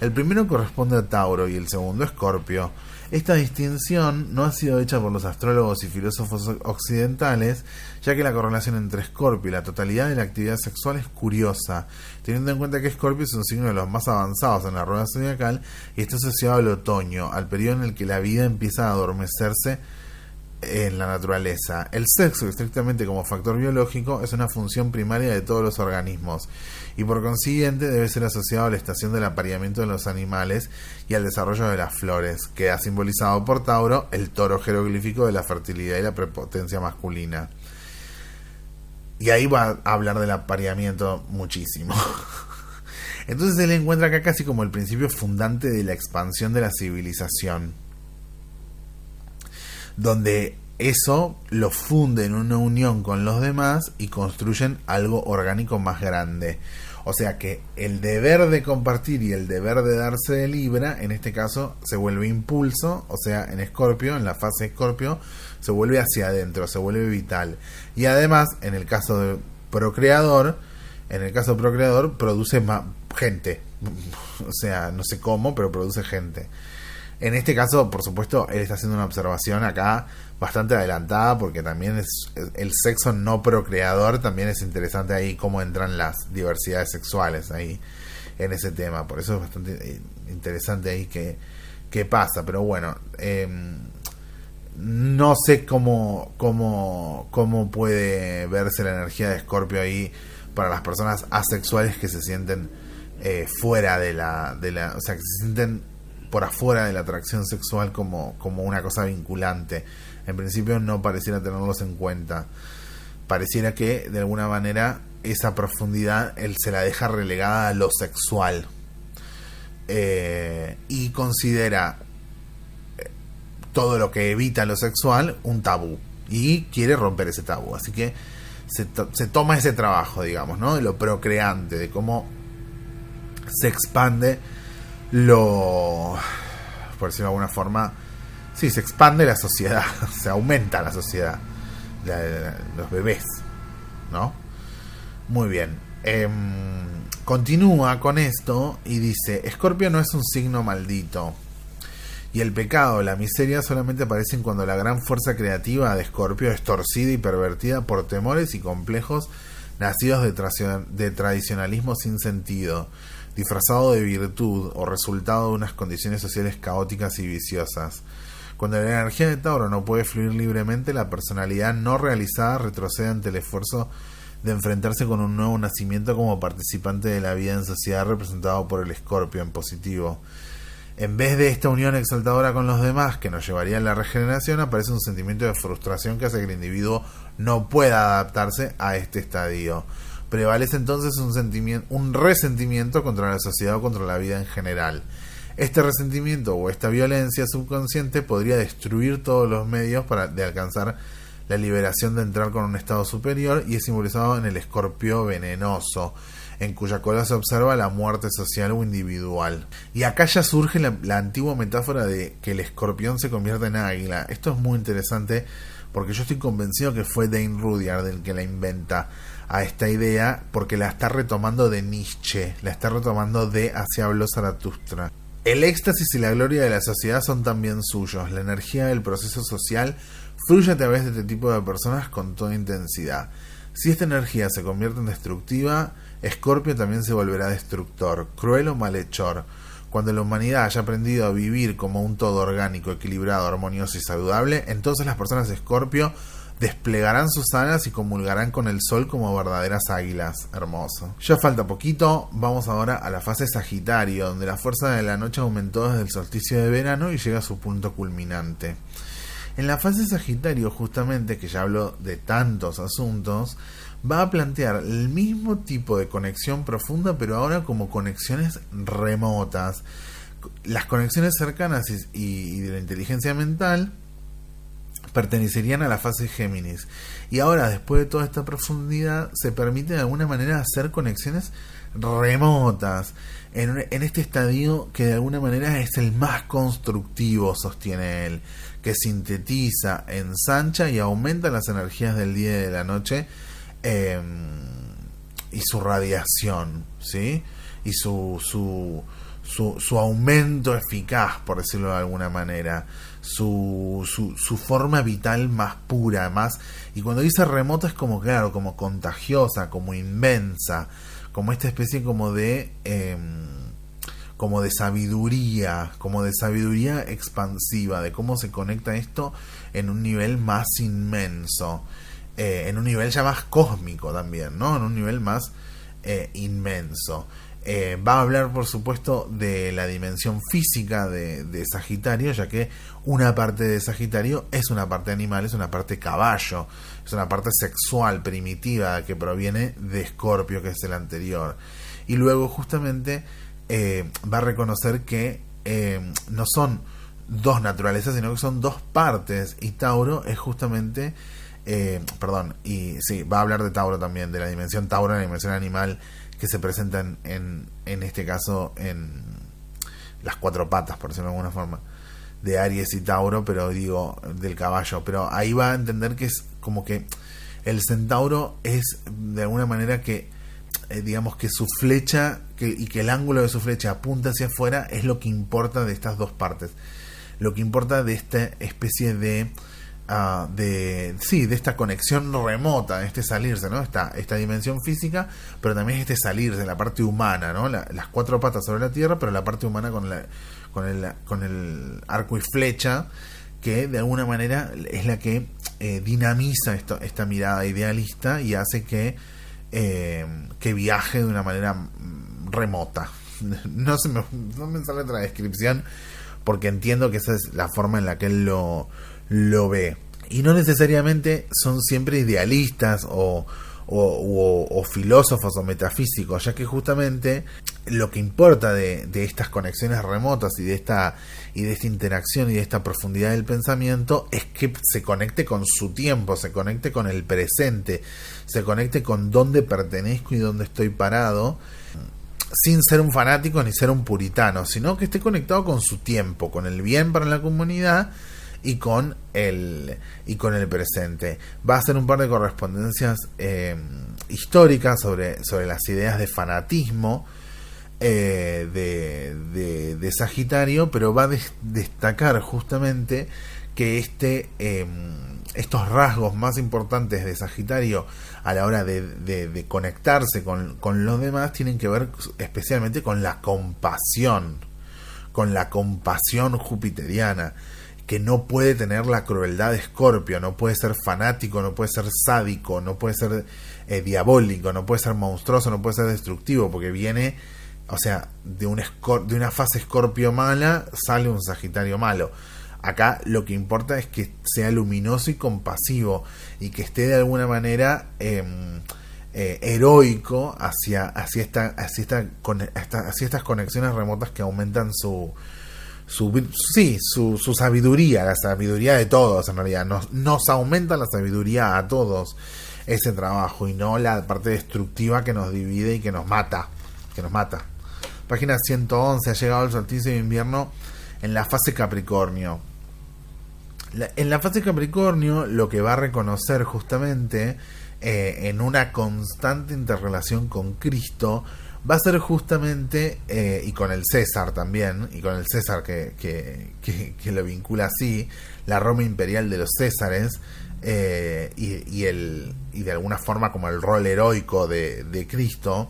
El primero corresponde a Tauro y el segundo a Escorpio. Esta distinción no ha sido hecha por los astrólogos y filósofos occidentales, ya que la correlación entre Escorpio y la totalidad de la actividad sexual es curiosa, teniendo en cuenta que Escorpio es un signo de los más avanzados en la rueda zodiacal y está asociado al otoño, al periodo en el que la vida empieza a adormecerse en la naturaleza. El sexo, estrictamente como factor biológico, es una función primaria de todos los organismos y por consiguiente debe ser asociado a la estación del apareamiento de los animales y al desarrollo de las flores, que ha simbolizado por Tauro el toro jeroglífico de la fertilidad y la prepotencia masculina. Y ahí va a hablar del apareamiento muchísimo. Entonces él encuentra acá casi como el principio fundante de la expansión de la civilización, donde eso lo funde en una unión con los demás y construyen algo orgánico más grande. O sea que el deber de compartir y el deber de darse de libra, en este caso, se vuelve impulso, o sea, en Escorpio, en la fase Escorpio, se vuelve hacia adentro, se vuelve vital. Y además, en el caso de procreador, en el caso procreador, produce más gente. o sea, no sé cómo, pero produce gente. En este caso, por supuesto, él está haciendo una observación acá bastante adelantada porque también es el sexo no procreador también es interesante ahí cómo entran las diversidades sexuales ahí en ese tema por eso es bastante eh, interesante ahí que, que pasa pero bueno eh, no sé cómo, cómo, cómo puede verse la energía de Escorpio ahí para las personas asexuales que se sienten eh, fuera de la, de la o sea que se sienten por afuera de la atracción sexual como, como una cosa vinculante en principio no pareciera tenerlos en cuenta. Pareciera que de alguna manera esa profundidad él se la deja relegada a lo sexual. Eh, y considera eh, todo lo que evita lo sexual un tabú. Y quiere romper ese tabú. Así que se, se toma ese trabajo, digamos, ¿no? De lo procreante, de cómo se expande lo, por decirlo de alguna forma, Sí, se expande la sociedad, se aumenta la sociedad, los bebés, ¿no? Muy bien. Em, continúa con esto y dice, Escorpio no es un signo maldito. Y el pecado, la miseria solamente aparecen cuando la gran fuerza creativa de Escorpio es torcida y pervertida por temores y complejos nacidos de, de tradicionalismo sin sentido, disfrazado de virtud o resultado de unas condiciones sociales caóticas y viciosas. Cuando la energía de Tauro no puede fluir libremente, la personalidad no realizada retrocede ante el esfuerzo de enfrentarse con un nuevo nacimiento como participante de la vida en sociedad representado por el escorpio en positivo. En vez de esta unión exaltadora con los demás que nos llevaría a la regeneración, aparece un sentimiento de frustración que hace que el individuo no pueda adaptarse a este estadio. Prevalece entonces un, sentimiento, un resentimiento contra la sociedad o contra la vida en general. Este resentimiento o esta violencia subconsciente podría destruir todos los medios para, de alcanzar la liberación de entrar con un estado superior y es simbolizado en el escorpio venenoso, en cuya cola se observa la muerte social o individual. Y acá ya surge la, antigua metáfora de que el escorpión se convierte en águila. Esto es muy interesante porque yo estoy convencido que fue Dane Rudyard el que la inventa a esta idea porque la está retomando de Nietzsche, la está retomando de Hacia habló Zaratustra. El éxtasis y la gloria de la sociedad son también suyos. La energía del proceso social fluye a través de este tipo de personas con toda intensidad. Si esta energía se convierte en destructiva, Escorpio también se volverá destructor, cruel o malhechor. Cuando la humanidad haya aprendido a vivir como un todo orgánico, equilibrado, armonioso y saludable, entonces las personas de Escorpio desplegarán sus alas y comulgarán con el sol como verdaderas águilas. Hermoso. Ya falta poquito, vamos ahora a la fase Sagitario, donde la fuerza de la noche aumentó desde el solsticio de verano y llega a su punto culminante. En la fase Sagitario, justamente, que ya hablo de tantos asuntos, va a plantear el mismo tipo de conexión profunda, pero ahora como conexiones remotas. Las conexiones cercanas y, y de la inteligencia mental pertenecerían a la fase Géminis. Y ahora, después de toda esta profundidad, se permite de alguna manera hacer conexiones remotas en, este estadio que de alguna manera es el más constructivo, sostiene él, que sintetiza, ensancha y aumenta las energías del día y de la noche em, y su radiación, ¿sí? Y su, su, su, su aumento eficaz, por decirlo de alguna manera su, su, forma vital más pura, más... Y cuando dice remota es como, claro, como contagiosa, como inmensa, como esta especie como de... Em, como de sabiduría, como de sabiduría expansiva, de cómo se conecta esto en un nivel más inmenso, eh, en un nivel ya más cósmico también, ¿no? En un nivel más eh, inmenso. Eh, va a hablar, por supuesto, de la dimensión física de, Sagitario, ya que una parte de Sagitario es una parte animal, es una parte caballo, es una parte sexual, primitiva, que proviene de Escorpio, que es el anterior. Y luego, justamente, eh, va a reconocer que eh, no son dos naturalezas, sino que son dos partes, y Tauro es justamente. perdón, y sí, va a hablar de Tauro también, de la dimensión Tauro, la dimensión animal que se presentan en, en este caso en las cuatro patas, por decirlo de alguna forma, de Aries y Tauro, pero digo, del caballo. Pero ahí va a entender que es como que el centauro es de alguna manera que, eh, digamos que su flecha y que el ángulo de su flecha apunta hacia afuera es lo que importa de estas dos partes. Lo que importa de esta especie de Ah, de sí de esta conexión remota este salirse no esta esta dimensión física pero también este salirse la parte humana no las cuatro patas sobre la tierra pero la parte humana con la con el con el arco y flecha que de alguna manera es la que eh, dinamiza esto, esta mirada idealista y hace que eh, que viaje de una manera mm, remota no se me, no me sale otra descripción porque entiendo que esa es la forma en la que él lo, lo ve. Y no necesariamente son siempre idealistas o, filósofos o metafísicos, ya que justamente lo que importa de, estas conexiones remotas y de, esta, y de esta interacción y de esta profundidad del pensamiento es que se conecte con su tiempo, se conecte con el presente, se conecte con dónde pertenezco y dónde estoy parado, sin ser un fanático ni ser un puritano, sino que esté conectado con su tiempo, con el bien para la comunidad y con el, y con el presente. Va a hacer un par de correspondencias eh, históricas sobre, sobre las ideas de fanatismo eh, de, de, Sagitario, pero va a destacar justamente que este, em, estos rasgos más importantes de Sagitario a la hora de, conectarse con, con, los demás tienen que ver especialmente con la compasión, con la compasión jupiteriana que no puede tener la crueldad de Escorpio, no puede ser fanático, no puede ser sádico, no puede ser eh, diabólico, no puede ser monstruoso, no puede ser destructivo, porque viene, o sea, de, un de una fase Escorpio mala sale un Sagitario malo. Acá lo que importa es que sea luminoso y compasivo y que esté de alguna manera em, eh, heroico hacia, hacia estas conexiones remotas que aumentan su, sí, su, su, sabiduría, la sabiduría de todos en realidad. Nos, nos aumenta la sabiduría a todos ese trabajo y no la parte destructiva que nos divide y que nos mata. Que nos mata. Página 111. Ha llegado el solsticio de invierno en la fase Capricornio. en la fase Capricornio lo que va a reconocer justamente eh, en una constante interrelación con Cristo va a ser justamente, eh, y con el César también, y con el César que, que, que, lo vincula así, la Roma imperial de los Césares, eh, y, el, de alguna forma como el rol heroico de, Cristo,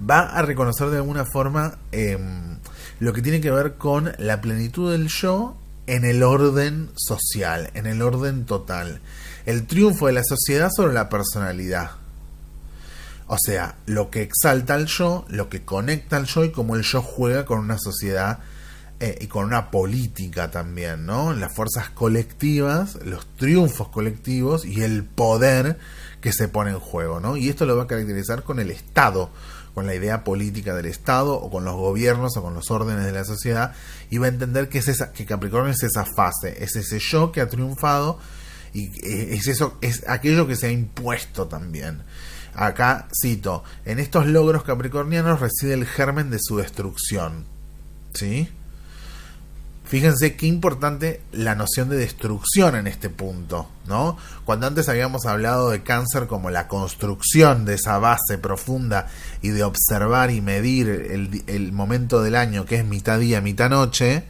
va a reconocer de alguna forma em, lo que tiene que ver con la plenitud del yo en el orden social, en el orden total, el triunfo de la sociedad sobre la personalidad. O sea, lo que exalta al yo, lo que conecta al yo y cómo el yo juega con una sociedad eh, y con una política también, ¿no? Las fuerzas colectivas, los triunfos colectivos y el poder que se pone en juego, ¿no? Y esto lo va a caracterizar con el Estado, con la idea política del Estado o con los gobiernos o con los órdenes de la sociedad y va a entender que, es esa, que Capricornio es esa fase, es ese yo que ha triunfado y eh, es, eso, es aquello que se ha impuesto también. Acá cito, en estos logros capricornianos reside el germen de su destrucción. ¿Sí? Fíjense qué importante la noción de destrucción en este punto, ¿no? Cuando antes habíamos hablado de cáncer como la construcción de esa base profunda y de observar y medir el, el momento del año que es mitad día, mitad noche,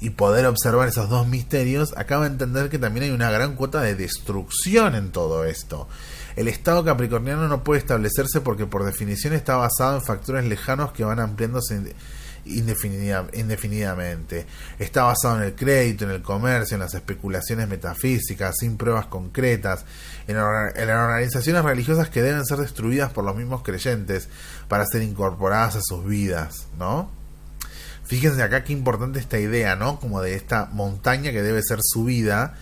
y poder observar esos dos misterios, acaba de entender que también hay una gran cuota de destrucción en todo esto. El Estado capricorniano no puede establecerse porque por definición está basado en factores lejanos que van ampliándose indefinidamente. Está basado en el crédito, en el comercio, en las especulaciones metafísicas, sin pruebas concretas, en, organizaciones religiosas que deben ser destruidas por los mismos creyentes para ser incorporadas a sus vidas, ¿no? Fíjense acá qué importante esta idea, ¿no? Como de esta montaña que debe ser subida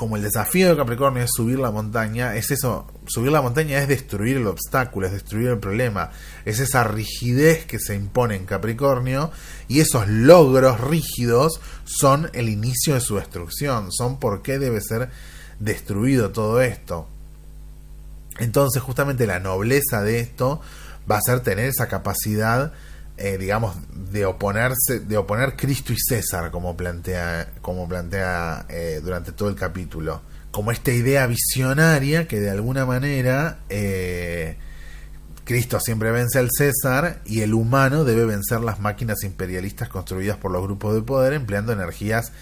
como el desafío de Capricornio es subir la montaña, es eso, subir la montaña es destruir el obstáculo, es destruir el problema, es esa rigidez que se impone en Capricornio y esos logros rígidos son el inicio de su destrucción, son por qué debe ser destruido todo esto. Entonces justamente la nobleza de esto va a ser tener esa capacidad eh, digamos, de oponerse, de oponer Cristo y César, como plantea, como plantea eh, durante todo el capítulo. Como esta idea visionaria que de alguna manera eh, Cristo siempre vence al César y el humano debe vencer las máquinas imperialistas construidas por los grupos de poder empleando energías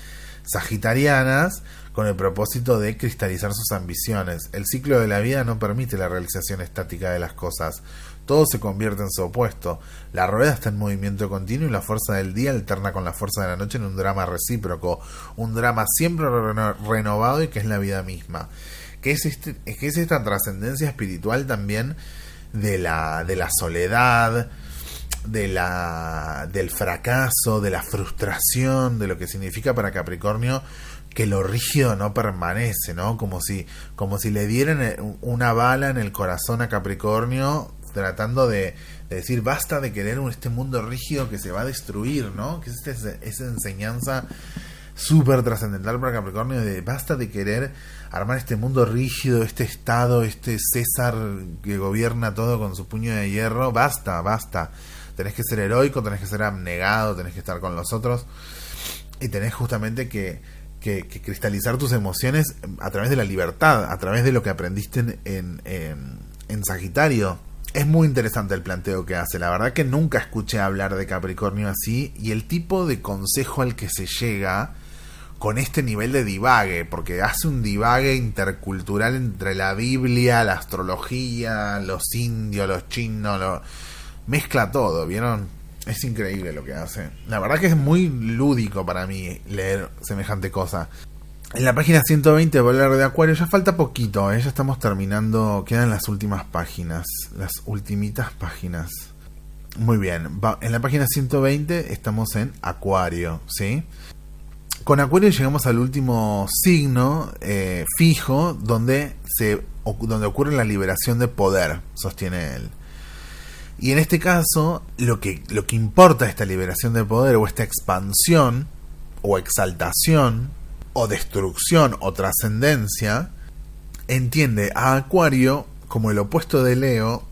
sagitarianas con el propósito de cristalizar sus ambiciones. El ciclo de la vida no permite la realización estática de las cosas. Todo se convierte en su opuesto. La rueda está en movimiento continuo y la fuerza del día alterna con la fuerza de la noche en un drama recíproco, un drama siempre renovado y que es la vida misma. Que este, es, que es esta trascendencia espiritual también de la, de la soledad, de la, del fracaso, de la frustración, de lo que significa para Capricornio que lo rígido no permanece, ¿no? Como si, como si le dieran eh, una bala en el corazón a Capricornio tratando de, decir basta de querer este mundo rígido que se va a destruir, ¿no? Que es este esa, enseñanza súper trascendental para Capricornio de basta de querer armar este mundo rígido, este Estado, este César que gobierna todo con su puño de hierro, basta, basta. Tenés que ser heroico, tenés que ser abnegado, tenés que estar con los otros y tenés justamente que, cristalizar tus emociones a través de la libertad, a través de lo que aprendiste en, en Sagitario es muy interesante el planteo que hace. La verdad que nunca escuché hablar de Capricornio así y el tipo de consejo al que se llega con este nivel de divague, porque hace un divague intercultural entre la Biblia, la astrología, los indios, los chinos, mezcla todo, ¿vieron? Es increíble lo que hace. La verdad que es muy lúdico para mí leer semejante cosa. En la página 120 a hablar de Acuario ya falta poquito, ¿eh? ya estamos terminando, quedan las últimas páginas, las ultimitas páginas. Muy bien, en la página 120 estamos en Acuario, ¿sí? Con Acuario llegamos al último signo eh, fijo donde, se, donde ocurre la liberación de poder, sostiene él. Y en este caso, lo que, lo que importa esta liberación de poder o esta expansión o exaltación o destrucción o trascendencia, entiende a Acuario como el opuesto de Leo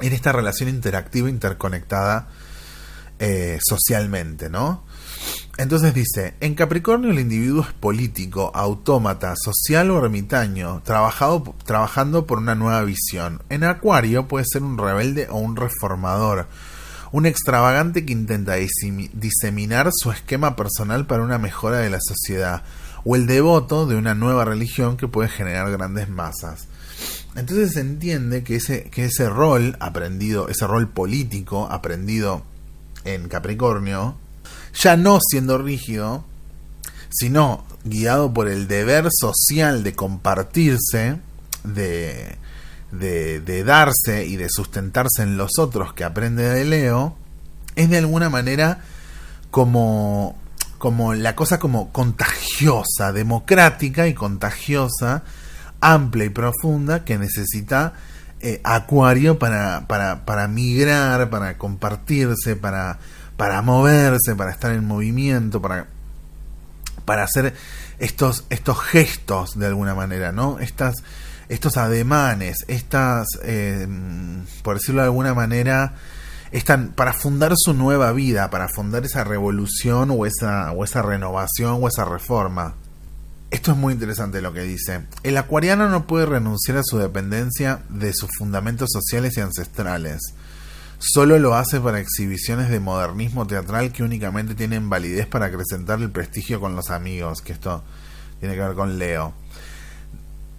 en esta relación interactiva interconectada eh, socialmente, ¿no? Entonces dice, en Capricornio el individuo es político, autómata, social o ermitaño, trabajando por una nueva visión. En Acuario puede ser un rebelde o un reformador, un extravagante que intenta diseminar su esquema personal para una mejora de la sociedad, o el devoto de una nueva religión que puede generar grandes masas. Entonces se entiende que ese, que ese rol aprendido, ese rol político aprendido en Capricornio, ya no siendo rígido, sino guiado por el deber social de compartirse, de, de, de, darse y de sustentarse en los otros que aprende de Leo, es de alguna manera como como la cosa como contagiosa, democrática y contagiosa, amplia y profunda que necesita eh, Acuario para, para, para, migrar, para compartirse, para, para moverse, para estar en movimiento, para, para hacer estos, estos gestos de alguna manera, ¿no? Estas, estos ademanes, estas, eh, mm, por decirlo de alguna manera, están para fundar su nueva vida, para fundar esa revolución o esa, o esa renovación o esa reforma. Esto es muy interesante lo que dice. El acuariano no puede renunciar a su dependencia de sus fundamentos sociales y ancestrales. Solo lo hace para exhibiciones de modernismo teatral que únicamente tienen validez para acrecentar el prestigio con los amigos, que esto tiene que ver con Leo.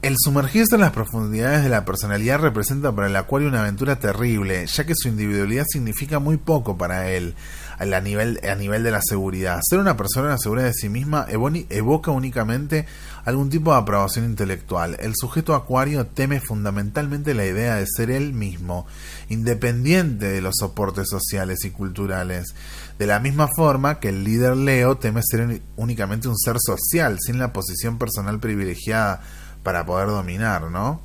El sumergirse en las profundidades de la personalidad representa para el acuario una aventura terrible, ya que su individualidad significa muy poco para él a, nivel, a nivel de la seguridad. Ser una persona segura de sí misma evoca únicamente algún tipo de aprobación intelectual. El sujeto acuario teme fundamentalmente la idea de ser él mismo, independiente de los soportes sociales y culturales. De la misma forma que el líder Leo teme ser únicamente un ser social, sin la posición personal privilegiada para poder dominar, ¿no?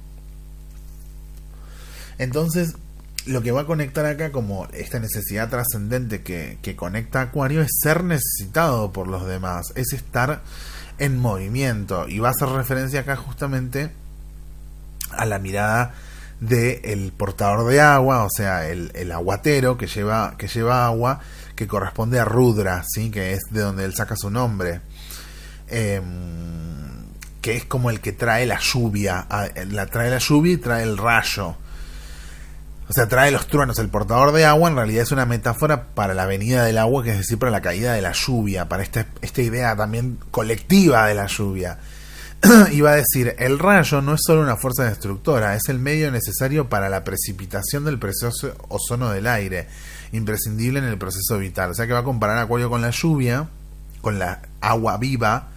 Entonces, lo que va a conectar acá como esta necesidad trascendente que, conecta a Acuario es ser necesitado por los demás, es estar en movimiento. Y va a hacer referencia acá justamente a la mirada del portador de agua, o sea, el, aguatero que lleva, que lleva agua, que corresponde a Rudra, ¿sí? que es de donde él saca su nombre. Eh, que es como el que trae la lluvia, la trae la lluvia y trae el rayo. O sea, trae los truenos. El portador de agua en realidad es una metáfora para la venida del agua, que es decir, para la caída de la lluvia, para esta, idea también colectiva de la lluvia. Iba a decir, el rayo no es solo una fuerza destructora, es el medio necesario para la precipitación del precioso ozono del aire, imprescindible en el proceso vital. O sea que va a comparar Acuario con la lluvia, con la agua viva,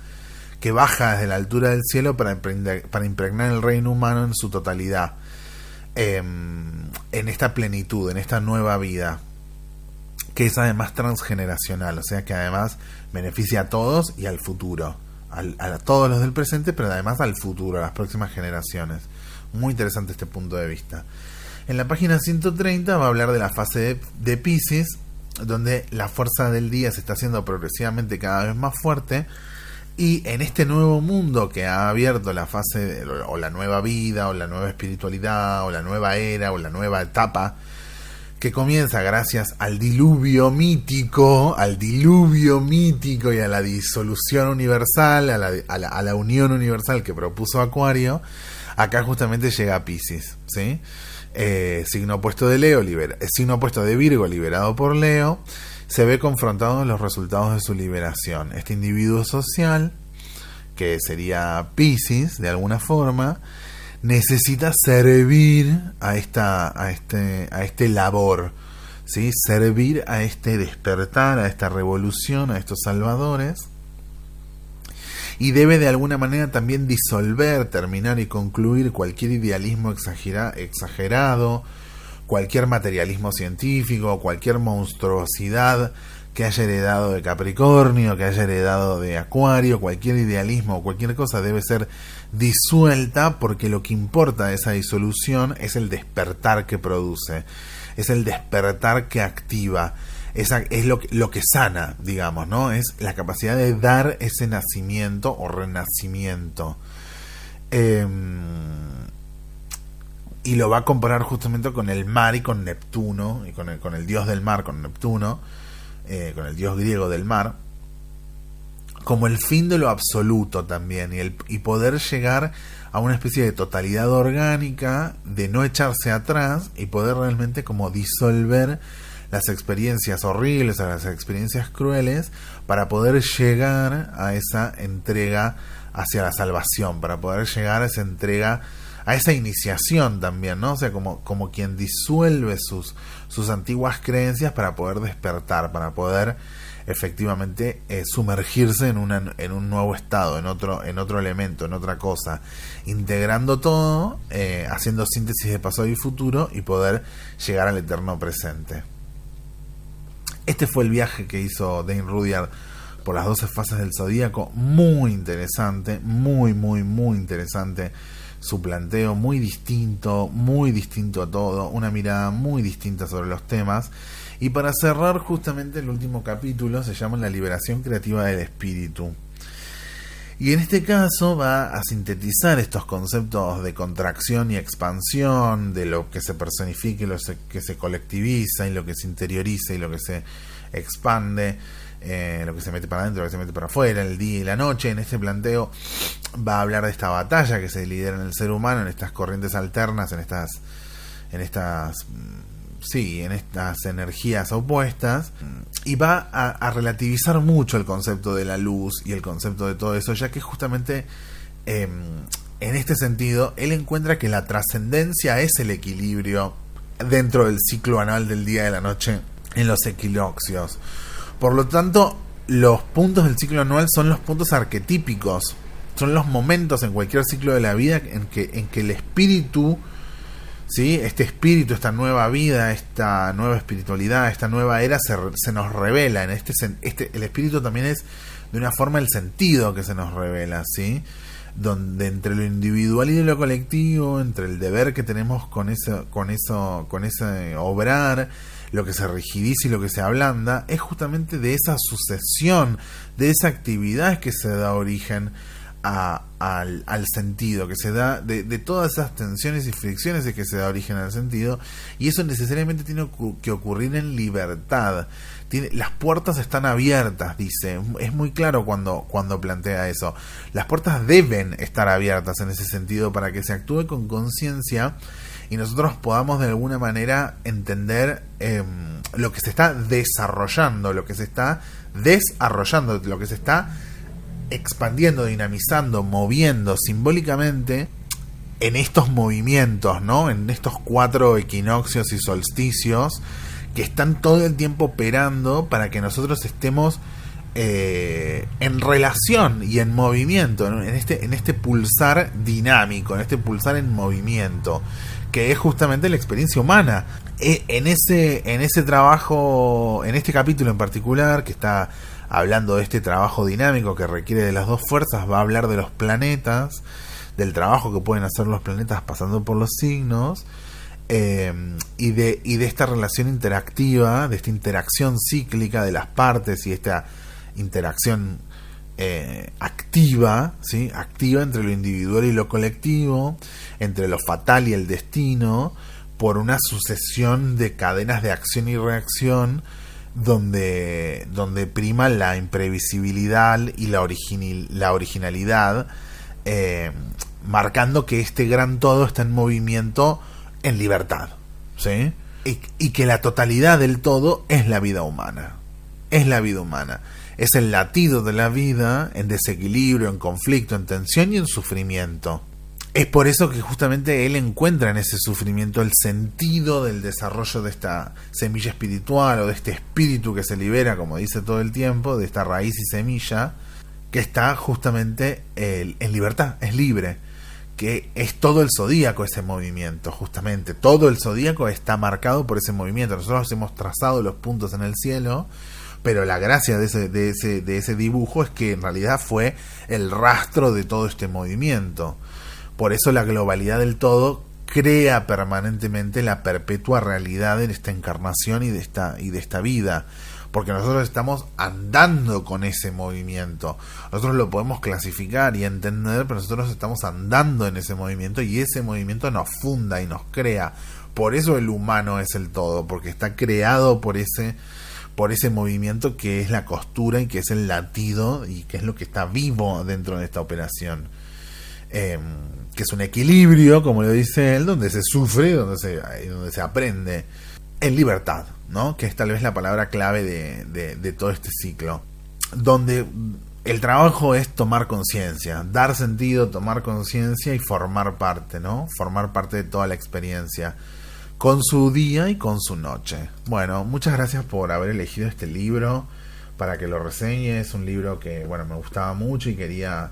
que baja desde la altura del cielo para impregnar, para impregnar el reino humano en su totalidad, em, en esta plenitud, en esta nueva vida, que es además transgeneracional, o sea que además beneficia a todos y al futuro, a todos los del presente, pero además al futuro, a las próximas generaciones. Muy interesante este punto de vista. En la página 130 va a hablar de la fase de, de Pisces, donde la fuerza del día se está haciendo progresivamente cada vez más fuerte y en este nuevo mundo que ha abierto la fase, o la nueva vida, o la nueva espiritualidad, o la nueva era, o la nueva etapa, que comienza gracias al diluvio mítico, al diluvio mítico y a la disolución universal, a la, unión universal que propuso Acuario, acá justamente llega Pisces, ¿sí? Eh, signo opuesto de Leo, eh, signo opuesto de Virgo, liberado por Leo, se ve confrontado con los resultados de su liberación. Este individuo social, que sería Pisces de alguna forma, necesita servir a esta este, a este labor, ¿sí? Servir a este despertar, a esta revolución, a estos salvadores. Y debe de alguna manera también disolver, terminar y concluir cualquier idealismo exagerado, cualquier materialismo científico, cualquier monstruosidad que haya heredado de Capricornio, que haya heredado de Acuario, cualquier idealismo, cualquier cosa debe ser disuelta porque lo que importa esa disolución es el despertar que produce, es el despertar que activa, es lo, lo que sana, digamos, ¿no? Es la capacidad de dar ese nacimiento o renacimiento. Em, y lo va a comparar justamente con el mar y con Neptuno, y con el, con el dios del mar, con Neptuno, eh, con el dios griego del mar, como el fin de lo absoluto también, y, el, y poder llegar a una especie de totalidad orgánica, de no echarse atrás y poder realmente como disolver las experiencias horribles, las experiencias crueles, para poder llegar a esa entrega hacia la salvación, para poder llegar a esa entrega a esa iniciación también, ¿no? sea, como, como quien disuelve sus, sus antiguas creencias para poder despertar, para poder efectivamente eh, sumergirse en, una, en un nuevo estado, en otro, en otro elemento, en otra cosa, integrando todo, eh, haciendo síntesis de pasado y futuro y poder llegar al eterno presente. Este fue el viaje que hizo Dane Rudyard por las 12 fases del zodíaco, muy interesante, muy, muy, muy interesante su planteo muy distinto, muy distinto a todo, una mirada muy distinta sobre los temas. Y para cerrar justamente el último capítulo se llama La liberación creativa del espíritu. Y en este caso va a sintetizar estos conceptos de contracción y expansión, de lo que se personifica y lo que se colectiviza, y lo que se interioriza y lo que se expande eh, lo que se mete para adentro, lo que se mete para afuera, el día y la noche. En este planteo va a hablar de esta batalla que se lidera en el ser humano, en estas corrientes alternas, en estas, en estas, mm, sí, en estas energías opuestas. Y va a, relativizar mucho el concepto de la luz y el concepto de todo eso, ya que justamente em, en este sentido, él encuentra que la trascendencia es el equilibrio dentro del ciclo anual del día y de la noche en los equinoccios. Por lo tanto, los puntos del ciclo anual son los puntos arquetípicos, son los momentos en cualquier ciclo de la vida en que, en que el espíritu, ¿sí? este espíritu, esta nueva vida, esta nueva espiritualidad, esta nueva era se, nos revela. En este, este, el espíritu también es de una forma el sentido que se nos revela, ¿sí? donde entre lo individual y lo colectivo, entre el deber que tenemos con eso, con eso, con ese obrar, lo que se rigidiza y lo que se ablanda, es justamente de esa sucesión, de esa actividad que se da origen al, sentido, que se da de, todas esas tensiones y fricciones es que se da origen al sentido, y eso necesariamente tiene que ocurrir en libertad. las puertas están abiertas, dice. Es muy claro cuando, cuando plantea eso. Las puertas deben estar abiertas en ese sentido para que se actúe con conciencia y nosotros podamos de alguna manera entender em, lo que se está desarrollando, lo que se está desarrollando, lo que se está expandiendo, dinamizando, moviendo simbólicamente en estos movimientos, ¿no? En estos cuatro equinoccios y solsticios que están todo el tiempo operando para que nosotros estemos eh, en relación y en movimiento, en, este, en este pulsar dinámico, en este pulsar en movimiento que es justamente la experiencia humana. E, en ese, en ese trabajo, en este capítulo en particular, que está hablando de este trabajo dinámico que requiere de las dos fuerzas, va a hablar de los planetas, del trabajo que pueden hacer los planetas pasando por los signos, eh, y, de, y de esta relación interactiva, de esta interacción cíclica de las partes y esta interacción eh, activa, activa entre lo individual y lo colectivo, entre lo fatal y el destino, por una sucesión de cadenas de acción y reacción donde, donde prima la imprevisibilidad y la, originalidad, eh, marcando que este gran todo está en movimiento en libertad, y que la totalidad del todo es la vida humana, es la vida humana es el latido de la vida en desequilibrio, en conflicto, en tensión y en sufrimiento. Es por eso que justamente él encuentra en ese sufrimiento el sentido del desarrollo de esta semilla espiritual o de este espíritu que se libera, como dice todo el tiempo, de esta raíz y semilla, que está justamente en libertad, es libre, que es todo el zodíaco ese movimiento, justamente, todo el zodíaco está marcado por ese movimiento. Nosotros hemos trazado los puntos en el cielo pero la gracia de ese, de ese, de ese dibujo es que en realidad fue el rastro de todo este movimiento. Por eso la globalidad del todo crea permanentemente la perpetua realidad en esta encarnación y de esta, y de esta vida porque nosotros estamos andando con ese movimiento. Nosotros lo podemos clasificar y entender, pero nosotros estamos andando en ese movimiento y ese movimiento nos funda y nos crea. Por eso el humano es el todo, porque está creado por ese por ese movimiento que es la costura y que es el latido y que es lo que está vivo dentro de esta operación. Em, que es un equilibrio, como lo dice él, donde se sufre, donde donde se aprende, en libertad, ¿no? que es tal vez la palabra clave de, de, de todo este ciclo, donde el trabajo es tomar conciencia, dar sentido, tomar conciencia y formar parte, ¿no? formar parte de toda la experiencia con su día y con su noche. Bueno, muchas gracias por haber elegido este libro para que lo reseñe. Es un libro que, bueno, me gustaba mucho y quería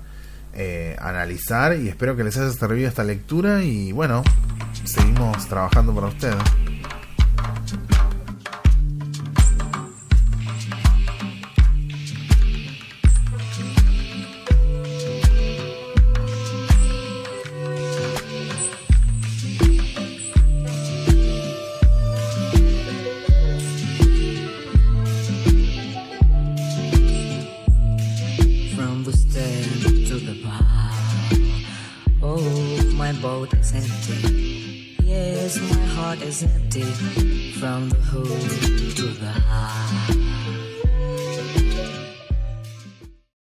eh, analizar y espero que les haya servido esta lectura y bueno, seguimos trabajando para ustedes.